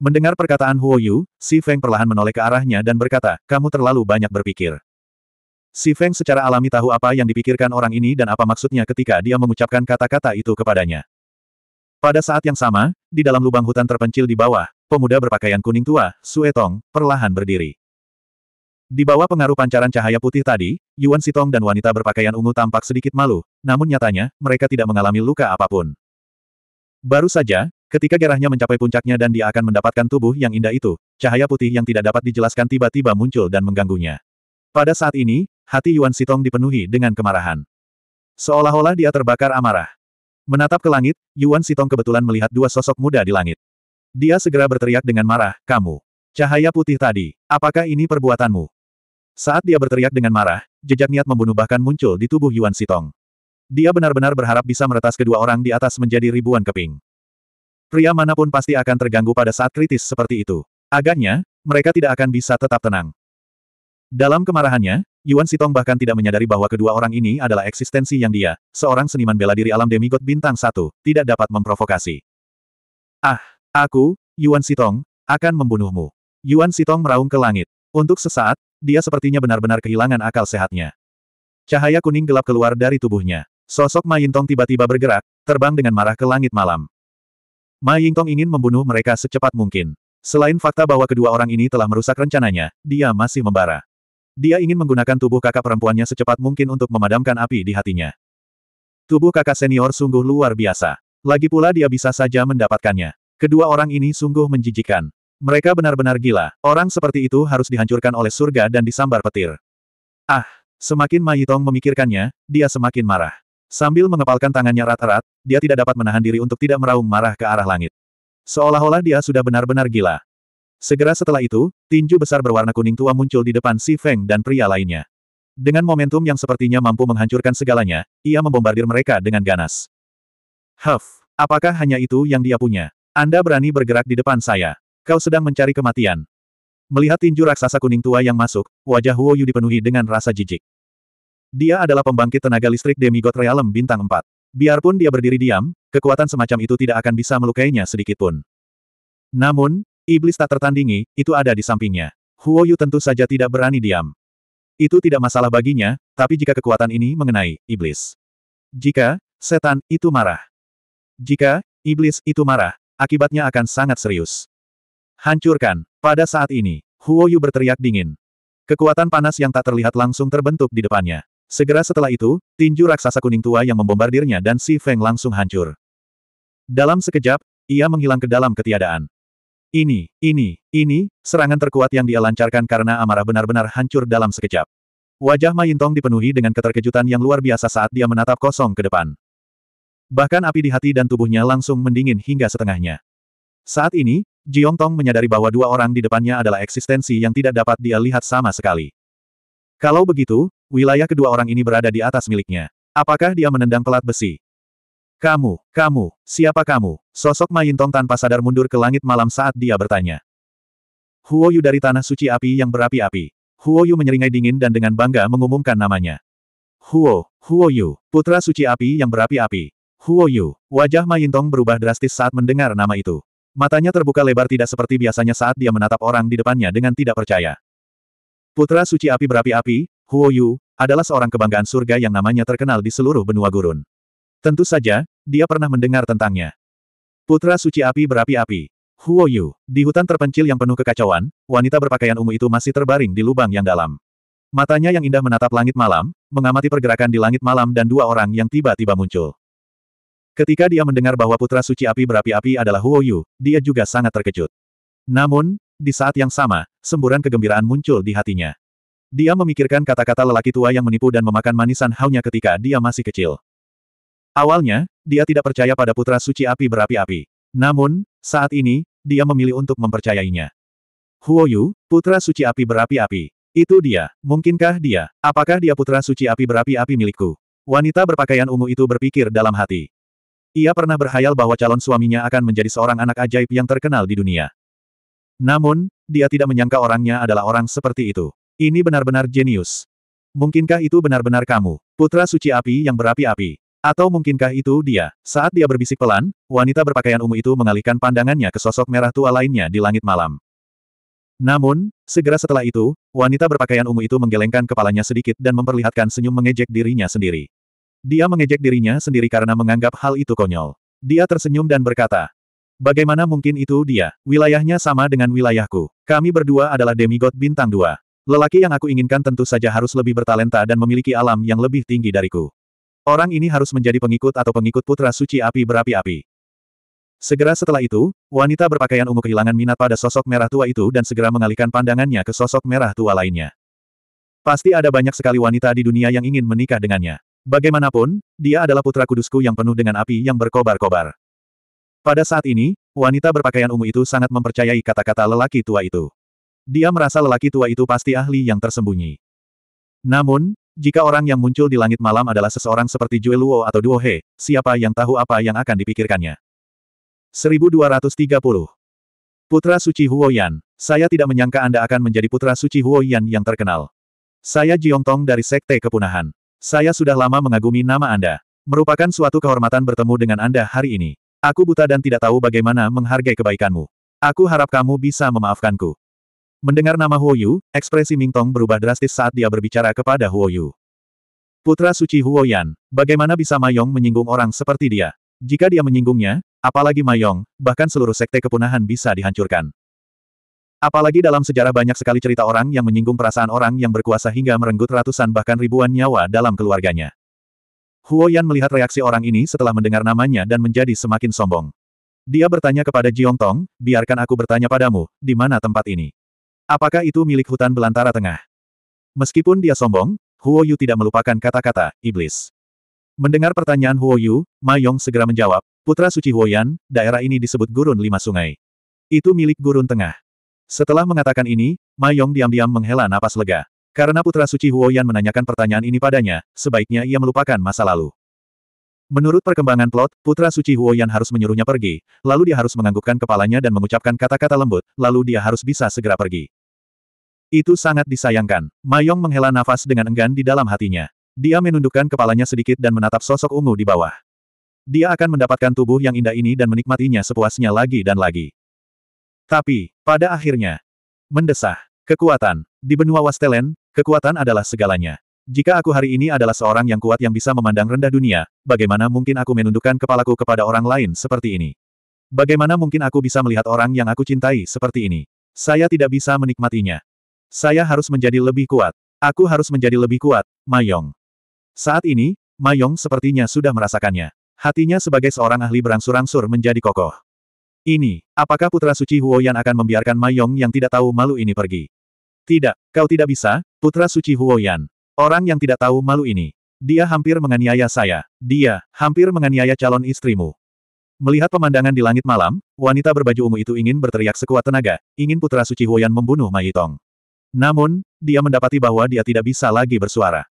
Mendengar perkataan Huo Yu, Si Feng perlahan menoleh ke arahnya dan berkata, kamu terlalu banyak berpikir. Si Feng secara alami tahu apa yang dipikirkan orang ini dan apa maksudnya ketika dia mengucapkan kata-kata itu kepadanya. Pada saat yang sama, di dalam lubang hutan terpencil di bawah, pemuda berpakaian kuning tua, Sue Tong, perlahan berdiri. Di bawah pengaruh pancaran cahaya putih tadi, Yuan Sitong dan wanita berpakaian ungu tampak sedikit malu, namun nyatanya, mereka tidak mengalami luka apapun. Baru saja, ketika gerahnya mencapai puncaknya dan dia akan mendapatkan tubuh yang indah itu, cahaya putih yang tidak dapat dijelaskan tiba-tiba muncul dan mengganggunya. Pada saat ini, hati Yuan Sitong dipenuhi dengan kemarahan. Seolah-olah dia terbakar amarah. Menatap ke langit, Yuan Sitong kebetulan melihat dua sosok muda di langit. Dia segera berteriak dengan marah, kamu. Cahaya putih tadi, apakah ini perbuatanmu? Saat dia berteriak dengan marah, jejak niat membunuh bahkan muncul di tubuh Yuan Sitong. Dia benar-benar berharap bisa meretas kedua orang di atas menjadi ribuan keping. Pria manapun pasti akan terganggu pada saat kritis seperti itu. Agaknya, mereka tidak akan bisa tetap tenang. Dalam kemarahannya, Yuan Sitong bahkan tidak menyadari bahwa kedua orang ini adalah eksistensi yang dia, seorang seniman bela diri alam demigod bintang satu, tidak dapat memprovokasi. Ah, aku, Yuan Sitong, akan membunuhmu. Yuan Sitong meraung ke langit. Untuk sesaat, dia sepertinya benar-benar kehilangan akal sehatnya. Cahaya kuning gelap keluar dari tubuhnya. Sosok Ma Yintong tiba-tiba bergerak, terbang dengan marah ke langit malam. Ma Yintong ingin membunuh mereka secepat mungkin. Selain fakta bahwa kedua orang ini telah merusak rencananya, dia masih membara. Dia ingin menggunakan tubuh kakak perempuannya secepat mungkin untuk memadamkan api di hatinya. Tubuh kakak senior sungguh luar biasa. Lagi pula dia bisa saja mendapatkannya. Kedua orang ini sungguh menjijikan. Mereka benar-benar gila. Orang seperti itu harus dihancurkan oleh surga dan disambar petir. Ah, semakin Ma Yitong memikirkannya, dia semakin marah. Sambil mengepalkan tangannya erat-erat, dia tidak dapat menahan diri untuk tidak meraung marah ke arah langit. Seolah-olah dia sudah benar-benar gila. Segera setelah itu, tinju besar berwarna kuning tua muncul di depan Si Feng dan pria lainnya. Dengan momentum yang sepertinya mampu menghancurkan segalanya, ia membombardir mereka dengan ganas. Huff, apakah hanya itu yang dia punya? Anda berani bergerak di depan saya. Kau sedang mencari kematian. Melihat tinju raksasa kuning tua yang masuk, wajah Huo Yu dipenuhi dengan rasa jijik. Dia adalah pembangkit tenaga listrik demigod Realm bintang 4. Biarpun dia berdiri diam, kekuatan semacam itu tidak akan bisa melukainya sedikitpun. Namun, iblis tak tertandingi, itu ada di sampingnya. Huo Yu tentu saja tidak berani diam. Itu tidak masalah baginya, tapi jika kekuatan ini mengenai iblis. Jika, setan, itu marah. Jika, iblis, itu marah, akibatnya akan sangat serius. Hancurkan. Pada saat ini, Huo Yu berteriak dingin. Kekuatan panas yang tak terlihat langsung terbentuk di depannya. Segera setelah itu, tinju raksasa kuning tua yang membombardirnya dan Si Feng langsung hancur. Dalam sekejap, ia menghilang ke dalam ketiadaan. Ini, ini, ini, serangan terkuat yang dia lancarkan karena amarah benar-benar hancur dalam sekejap. Wajah Ma Yintong dipenuhi dengan keterkejutan yang luar biasa saat dia menatap kosong ke depan. Bahkan api di hati dan tubuhnya langsung mendingin hingga setengahnya. Saat ini, Jiong Tong menyadari bahwa dua orang di depannya adalah eksistensi yang tidak dapat dia lihat sama sekali. Kalau begitu, wilayah kedua orang ini berada di atas miliknya. Apakah dia menendang pelat besi? Kamu, kamu, siapa kamu? Sosok Ma Yintong tanpa sadar mundur ke langit malam saat dia bertanya. Huo Yu dari tanah suci api yang berapi-api. Huo Yu menyeringai dingin dan dengan bangga mengumumkan namanya. Huo, Huo Yu, putra suci api yang berapi-api. Huo Yu. wajah Ma Yintong berubah drastis saat mendengar nama itu. Matanya terbuka lebar tidak seperti biasanya saat dia menatap orang di depannya dengan tidak percaya. Putra suci api berapi-api, Huo Yu, adalah seorang kebanggaan surga yang namanya terkenal di seluruh benua gurun. Tentu saja, dia pernah mendengar tentangnya. Putra suci api berapi-api, Huo Yu, di hutan terpencil yang penuh kekacauan, wanita berpakaian ungu itu masih terbaring di lubang yang dalam. Matanya yang indah menatap langit malam, mengamati pergerakan di langit malam dan dua orang yang tiba-tiba muncul. Ketika dia mendengar bahwa putra suci api berapi-api adalah Huo Yu, dia juga sangat terkejut. Namun, di saat yang sama, semburan kegembiraan muncul di hatinya. Dia memikirkan kata-kata lelaki tua yang menipu dan memakan manisan haunya ketika dia masih kecil. Awalnya, dia tidak percaya pada putra suci api berapi-api. Namun, saat ini, dia memilih untuk mempercayainya. Huo Yu, putra suci api berapi-api. Itu dia, mungkinkah dia, apakah dia putra suci api berapi-api milikku? Wanita berpakaian ungu itu berpikir dalam hati. Ia pernah berhayal bahwa calon suaminya akan menjadi seorang anak ajaib yang terkenal di dunia. Namun, dia tidak menyangka orangnya adalah orang seperti itu. Ini benar-benar jenius. Mungkinkah itu benar-benar kamu, putra suci api yang berapi-api? Atau mungkinkah itu dia? Saat dia berbisik pelan, wanita berpakaian ungu itu mengalihkan pandangannya ke sosok merah tua lainnya di langit malam. Namun, segera setelah itu, wanita berpakaian ungu itu menggelengkan kepalanya sedikit dan memperlihatkan senyum mengejek dirinya sendiri. Dia mengejek dirinya sendiri karena menganggap hal itu konyol. Dia tersenyum dan berkata, Bagaimana mungkin itu dia? Wilayahnya sama dengan wilayahku. Kami berdua adalah demigod bintang dua. Lelaki yang aku inginkan tentu saja harus lebih bertalenta dan memiliki alam yang lebih tinggi dariku. Orang ini harus menjadi pengikut atau pengikut putra suci api berapi-api. Segera setelah itu, wanita berpakaian ungu kehilangan minat pada sosok merah tua itu dan segera mengalihkan pandangannya ke sosok merah tua lainnya. Pasti ada banyak sekali wanita di dunia yang ingin menikah dengannya. Bagaimanapun, dia adalah putra kudusku yang penuh dengan api yang berkobar-kobar. Pada saat ini, wanita berpakaian ungu itu sangat mempercayai kata-kata lelaki tua itu. Dia merasa lelaki tua itu pasti ahli yang tersembunyi. Namun, jika orang yang muncul di langit malam adalah seseorang seperti Jue Luo atau Duo He, siapa yang tahu apa yang akan dipikirkannya? 1230 Putra Suci Huoyan, saya tidak menyangka Anda akan menjadi Putra Suci Huoyan yang terkenal. Saya Jiong Tong dari Sekte Kepunahan. Saya sudah lama mengagumi nama Anda. Merupakan suatu kehormatan bertemu dengan Anda hari ini. Aku buta dan tidak tahu bagaimana menghargai kebaikanmu. Aku harap kamu bisa memaafkanku. Mendengar nama Huo Yu, ekspresi Ming Tong berubah drastis saat dia berbicara kepada Huo Yu. Putra suci Huo Yan, bagaimana bisa Mayong menyinggung orang seperti dia? Jika dia menyinggungnya, apalagi Mayong, bahkan seluruh sekte kepunahan bisa dihancurkan. Apalagi dalam sejarah banyak sekali cerita orang yang menyinggung perasaan orang yang berkuasa hingga merenggut ratusan bahkan ribuan nyawa dalam keluarganya. Huo Yan melihat reaksi orang ini setelah mendengar namanya dan menjadi semakin sombong. Dia bertanya kepada Jiong Tong, biarkan aku bertanya padamu, di mana tempat ini? Apakah itu milik hutan belantara tengah? Meskipun dia sombong, Huo Yu tidak melupakan kata-kata, iblis. Mendengar pertanyaan Huo Yu, Ma Yong segera menjawab, Putra Suci Huo Yan, daerah ini disebut Gurun Lima Sungai. Itu milik Gurun Tengah. Setelah mengatakan ini, Ma Yong diam-diam menghela napas lega. Karena putra suci Huo Yan menanyakan pertanyaan ini padanya, sebaiknya ia melupakan masa lalu. Menurut perkembangan plot, putra suci Huo Yan harus menyuruhnya pergi, lalu dia harus menganggukkan kepalanya dan mengucapkan kata-kata lembut, lalu dia harus bisa segera pergi. Itu sangat disayangkan. Mayong menghela nafas dengan enggan di dalam hatinya. Dia menundukkan kepalanya sedikit dan menatap sosok ungu di bawah. Dia akan mendapatkan tubuh yang indah ini dan menikmatinya sepuasnya lagi dan lagi. Tapi, pada akhirnya, mendesah, kekuatan, di benua Wastelen, kekuatan adalah segalanya. Jika aku hari ini adalah seorang yang kuat yang bisa memandang rendah dunia, bagaimana mungkin aku menundukkan kepalaku kepada orang lain seperti ini? Bagaimana mungkin aku bisa melihat orang yang aku cintai seperti ini? Saya tidak bisa menikmatinya. Saya harus menjadi lebih kuat. Aku harus menjadi lebih kuat, Mayong. Saat ini, Mayong sepertinya sudah merasakannya. Hatinya sebagai seorang ahli berangsur-angsur menjadi kokoh. Ini, apakah putra suci Huoyan akan membiarkan Mayong yang tidak tahu malu ini pergi? Tidak, kau tidak bisa, putra suci Huoyan. Orang yang tidak tahu malu ini. Dia hampir menganiaya saya. Dia, hampir menganiaya calon istrimu. Melihat pemandangan di langit malam, wanita berbaju ungu itu ingin berteriak sekuat tenaga, ingin putra suci Huoyan membunuh Mai Tong. Namun, dia mendapati bahwa dia tidak bisa lagi bersuara.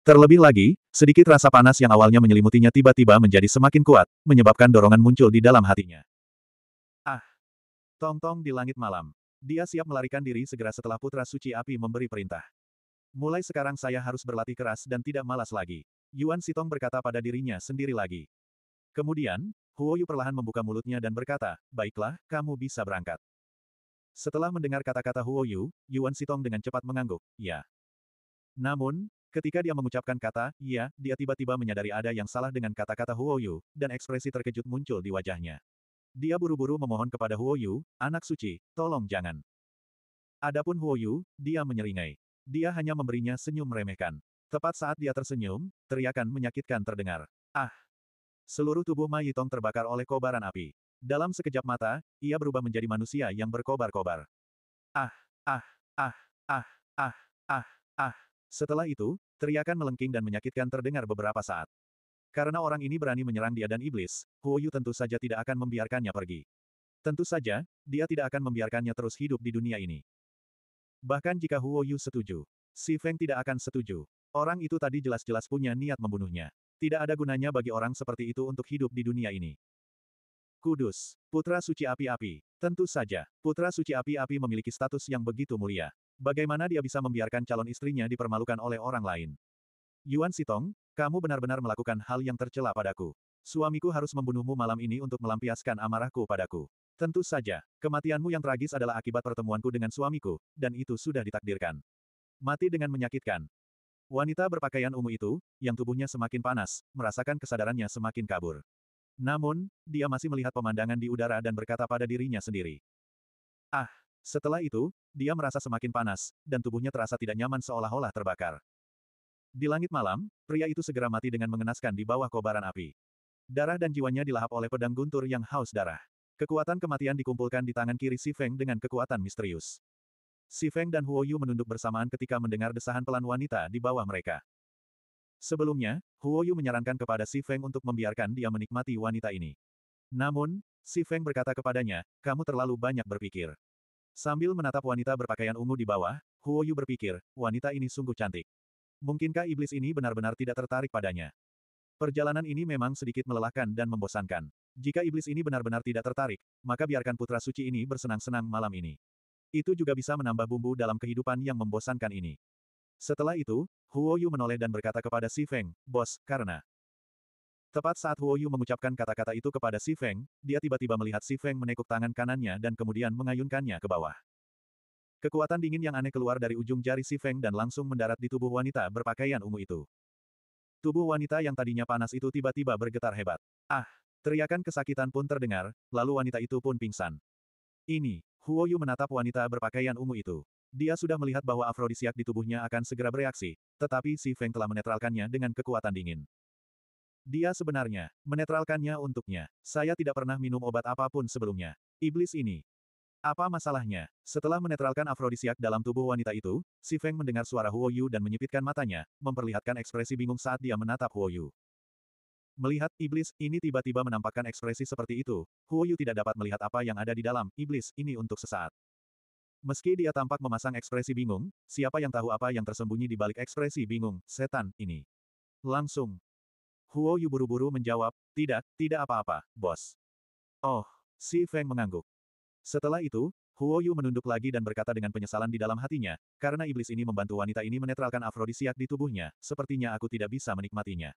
Terlebih lagi, sedikit rasa panas yang awalnya menyelimutinya tiba-tiba menjadi semakin kuat, menyebabkan dorongan muncul di dalam hatinya. Tong-tong di langit malam. Dia siap melarikan diri segera setelah Putra Suci Api memberi perintah. Mulai sekarang saya harus berlatih keras dan tidak malas lagi. Yuan Sitong berkata pada dirinya sendiri lagi. Kemudian, Huoyu perlahan membuka mulutnya dan berkata, Baiklah, kamu bisa berangkat. Setelah mendengar kata-kata Huoyu, Yuan Sitong dengan cepat mengangguk, ya. Namun, ketika dia mengucapkan kata, ya, dia tiba-tiba menyadari ada yang salah dengan kata-kata Huoyu, dan ekspresi terkejut muncul di wajahnya. Dia buru-buru memohon kepada Huo Yu, anak suci, tolong jangan. Adapun Huo Yu, dia menyeringai. Dia hanya memberinya senyum meremehkan. Tepat saat dia tersenyum, teriakan menyakitkan terdengar. Ah! Seluruh tubuh Ma Yitong terbakar oleh kobaran api. Dalam sekejap mata, ia berubah menjadi manusia yang berkobar-kobar. Ah! Ah! Ah! Ah! Ah! Ah! Ah! Setelah itu, teriakan melengking dan menyakitkan terdengar beberapa saat. Karena orang ini berani menyerang dia dan iblis, Huo Yu tentu saja tidak akan membiarkannya pergi. Tentu saja, dia tidak akan membiarkannya terus hidup di dunia ini. Bahkan jika Huo Yu setuju, Si Feng tidak akan setuju. Orang itu tadi jelas-jelas punya niat membunuhnya. Tidak ada gunanya bagi orang seperti itu untuk hidup di dunia ini. Kudus, Putra Suci Api-Api. Tentu saja, Putra Suci Api-Api memiliki status yang begitu mulia. Bagaimana dia bisa membiarkan calon istrinya dipermalukan oleh orang lain? Yuan Sitong, kamu benar-benar melakukan hal yang tercela padaku. Suamiku harus membunuhmu malam ini untuk melampiaskan amarahku padaku. Tentu saja, kematianmu yang tragis adalah akibat pertemuanku dengan suamiku, dan itu sudah ditakdirkan. Mati dengan menyakitkan. Wanita berpakaian ungu itu, yang tubuhnya semakin panas, merasakan kesadarannya semakin kabur. Namun, dia masih melihat pemandangan di udara dan berkata pada dirinya sendiri. Ah, setelah itu, dia merasa semakin panas, dan tubuhnya terasa tidak nyaman seolah-olah terbakar. Di langit malam, pria itu segera mati dengan mengenaskan di bawah kobaran api. Darah dan jiwanya dilahap oleh pedang guntur yang haus darah. Kekuatan kematian dikumpulkan di tangan kiri Si Feng dengan kekuatan misterius. Si Feng dan Huo Yu menunduk bersamaan ketika mendengar desahan pelan wanita di bawah mereka. Sebelumnya, Huo Yu menyarankan kepada Si Feng untuk membiarkan dia menikmati wanita ini. Namun, Si Feng berkata kepadanya, kamu terlalu banyak berpikir. Sambil menatap wanita berpakaian ungu di bawah, Huo Yu berpikir, wanita ini sungguh cantik. Mungkinkah iblis ini benar-benar tidak tertarik padanya? Perjalanan ini memang sedikit melelahkan dan membosankan. Jika iblis ini benar-benar tidak tertarik, maka biarkan putra suci ini bersenang-senang malam ini. Itu juga bisa menambah bumbu dalam kehidupan yang membosankan ini. Setelah itu, Huo Yu menoleh dan berkata kepada Si Feng, Bos, karena... Tepat saat Huo Yu mengucapkan kata-kata itu kepada Si Feng, dia tiba-tiba melihat Si Feng menekuk tangan kanannya dan kemudian mengayunkannya ke bawah. Kekuatan dingin yang aneh keluar dari ujung jari si Feng dan langsung mendarat di tubuh wanita berpakaian ungu itu. Tubuh wanita yang tadinya panas itu tiba-tiba bergetar hebat. Ah! Teriakan kesakitan pun terdengar, lalu wanita itu pun pingsan. Ini, Huoyu menatap wanita berpakaian ungu itu. Dia sudah melihat bahwa afrodisiak di tubuhnya akan segera bereaksi, tetapi Si Feng telah menetralkannya dengan kekuatan dingin. Dia sebenarnya, menetralkannya untuknya. Saya tidak pernah minum obat apapun sebelumnya. Iblis ini, apa masalahnya? Setelah menetralkan afrodisiak dalam tubuh wanita itu, Si Feng mendengar suara Huo Yu dan menyipitkan matanya, memperlihatkan ekspresi bingung saat dia menatap Huo Yu. Melihat iblis, ini tiba-tiba menampakkan ekspresi seperti itu, Huo Yu tidak dapat melihat apa yang ada di dalam iblis ini untuk sesaat. Meski dia tampak memasang ekspresi bingung, siapa yang tahu apa yang tersembunyi di balik ekspresi bingung, setan, ini. Langsung. Huo Yu buru-buru menjawab, tidak, tidak apa-apa, bos. Oh, Si Feng mengangguk. Setelah itu, Huo Yu menunduk lagi dan berkata dengan penyesalan di dalam hatinya, karena iblis ini membantu wanita ini menetralkan afrodisiak di tubuhnya, sepertinya aku tidak bisa menikmatinya.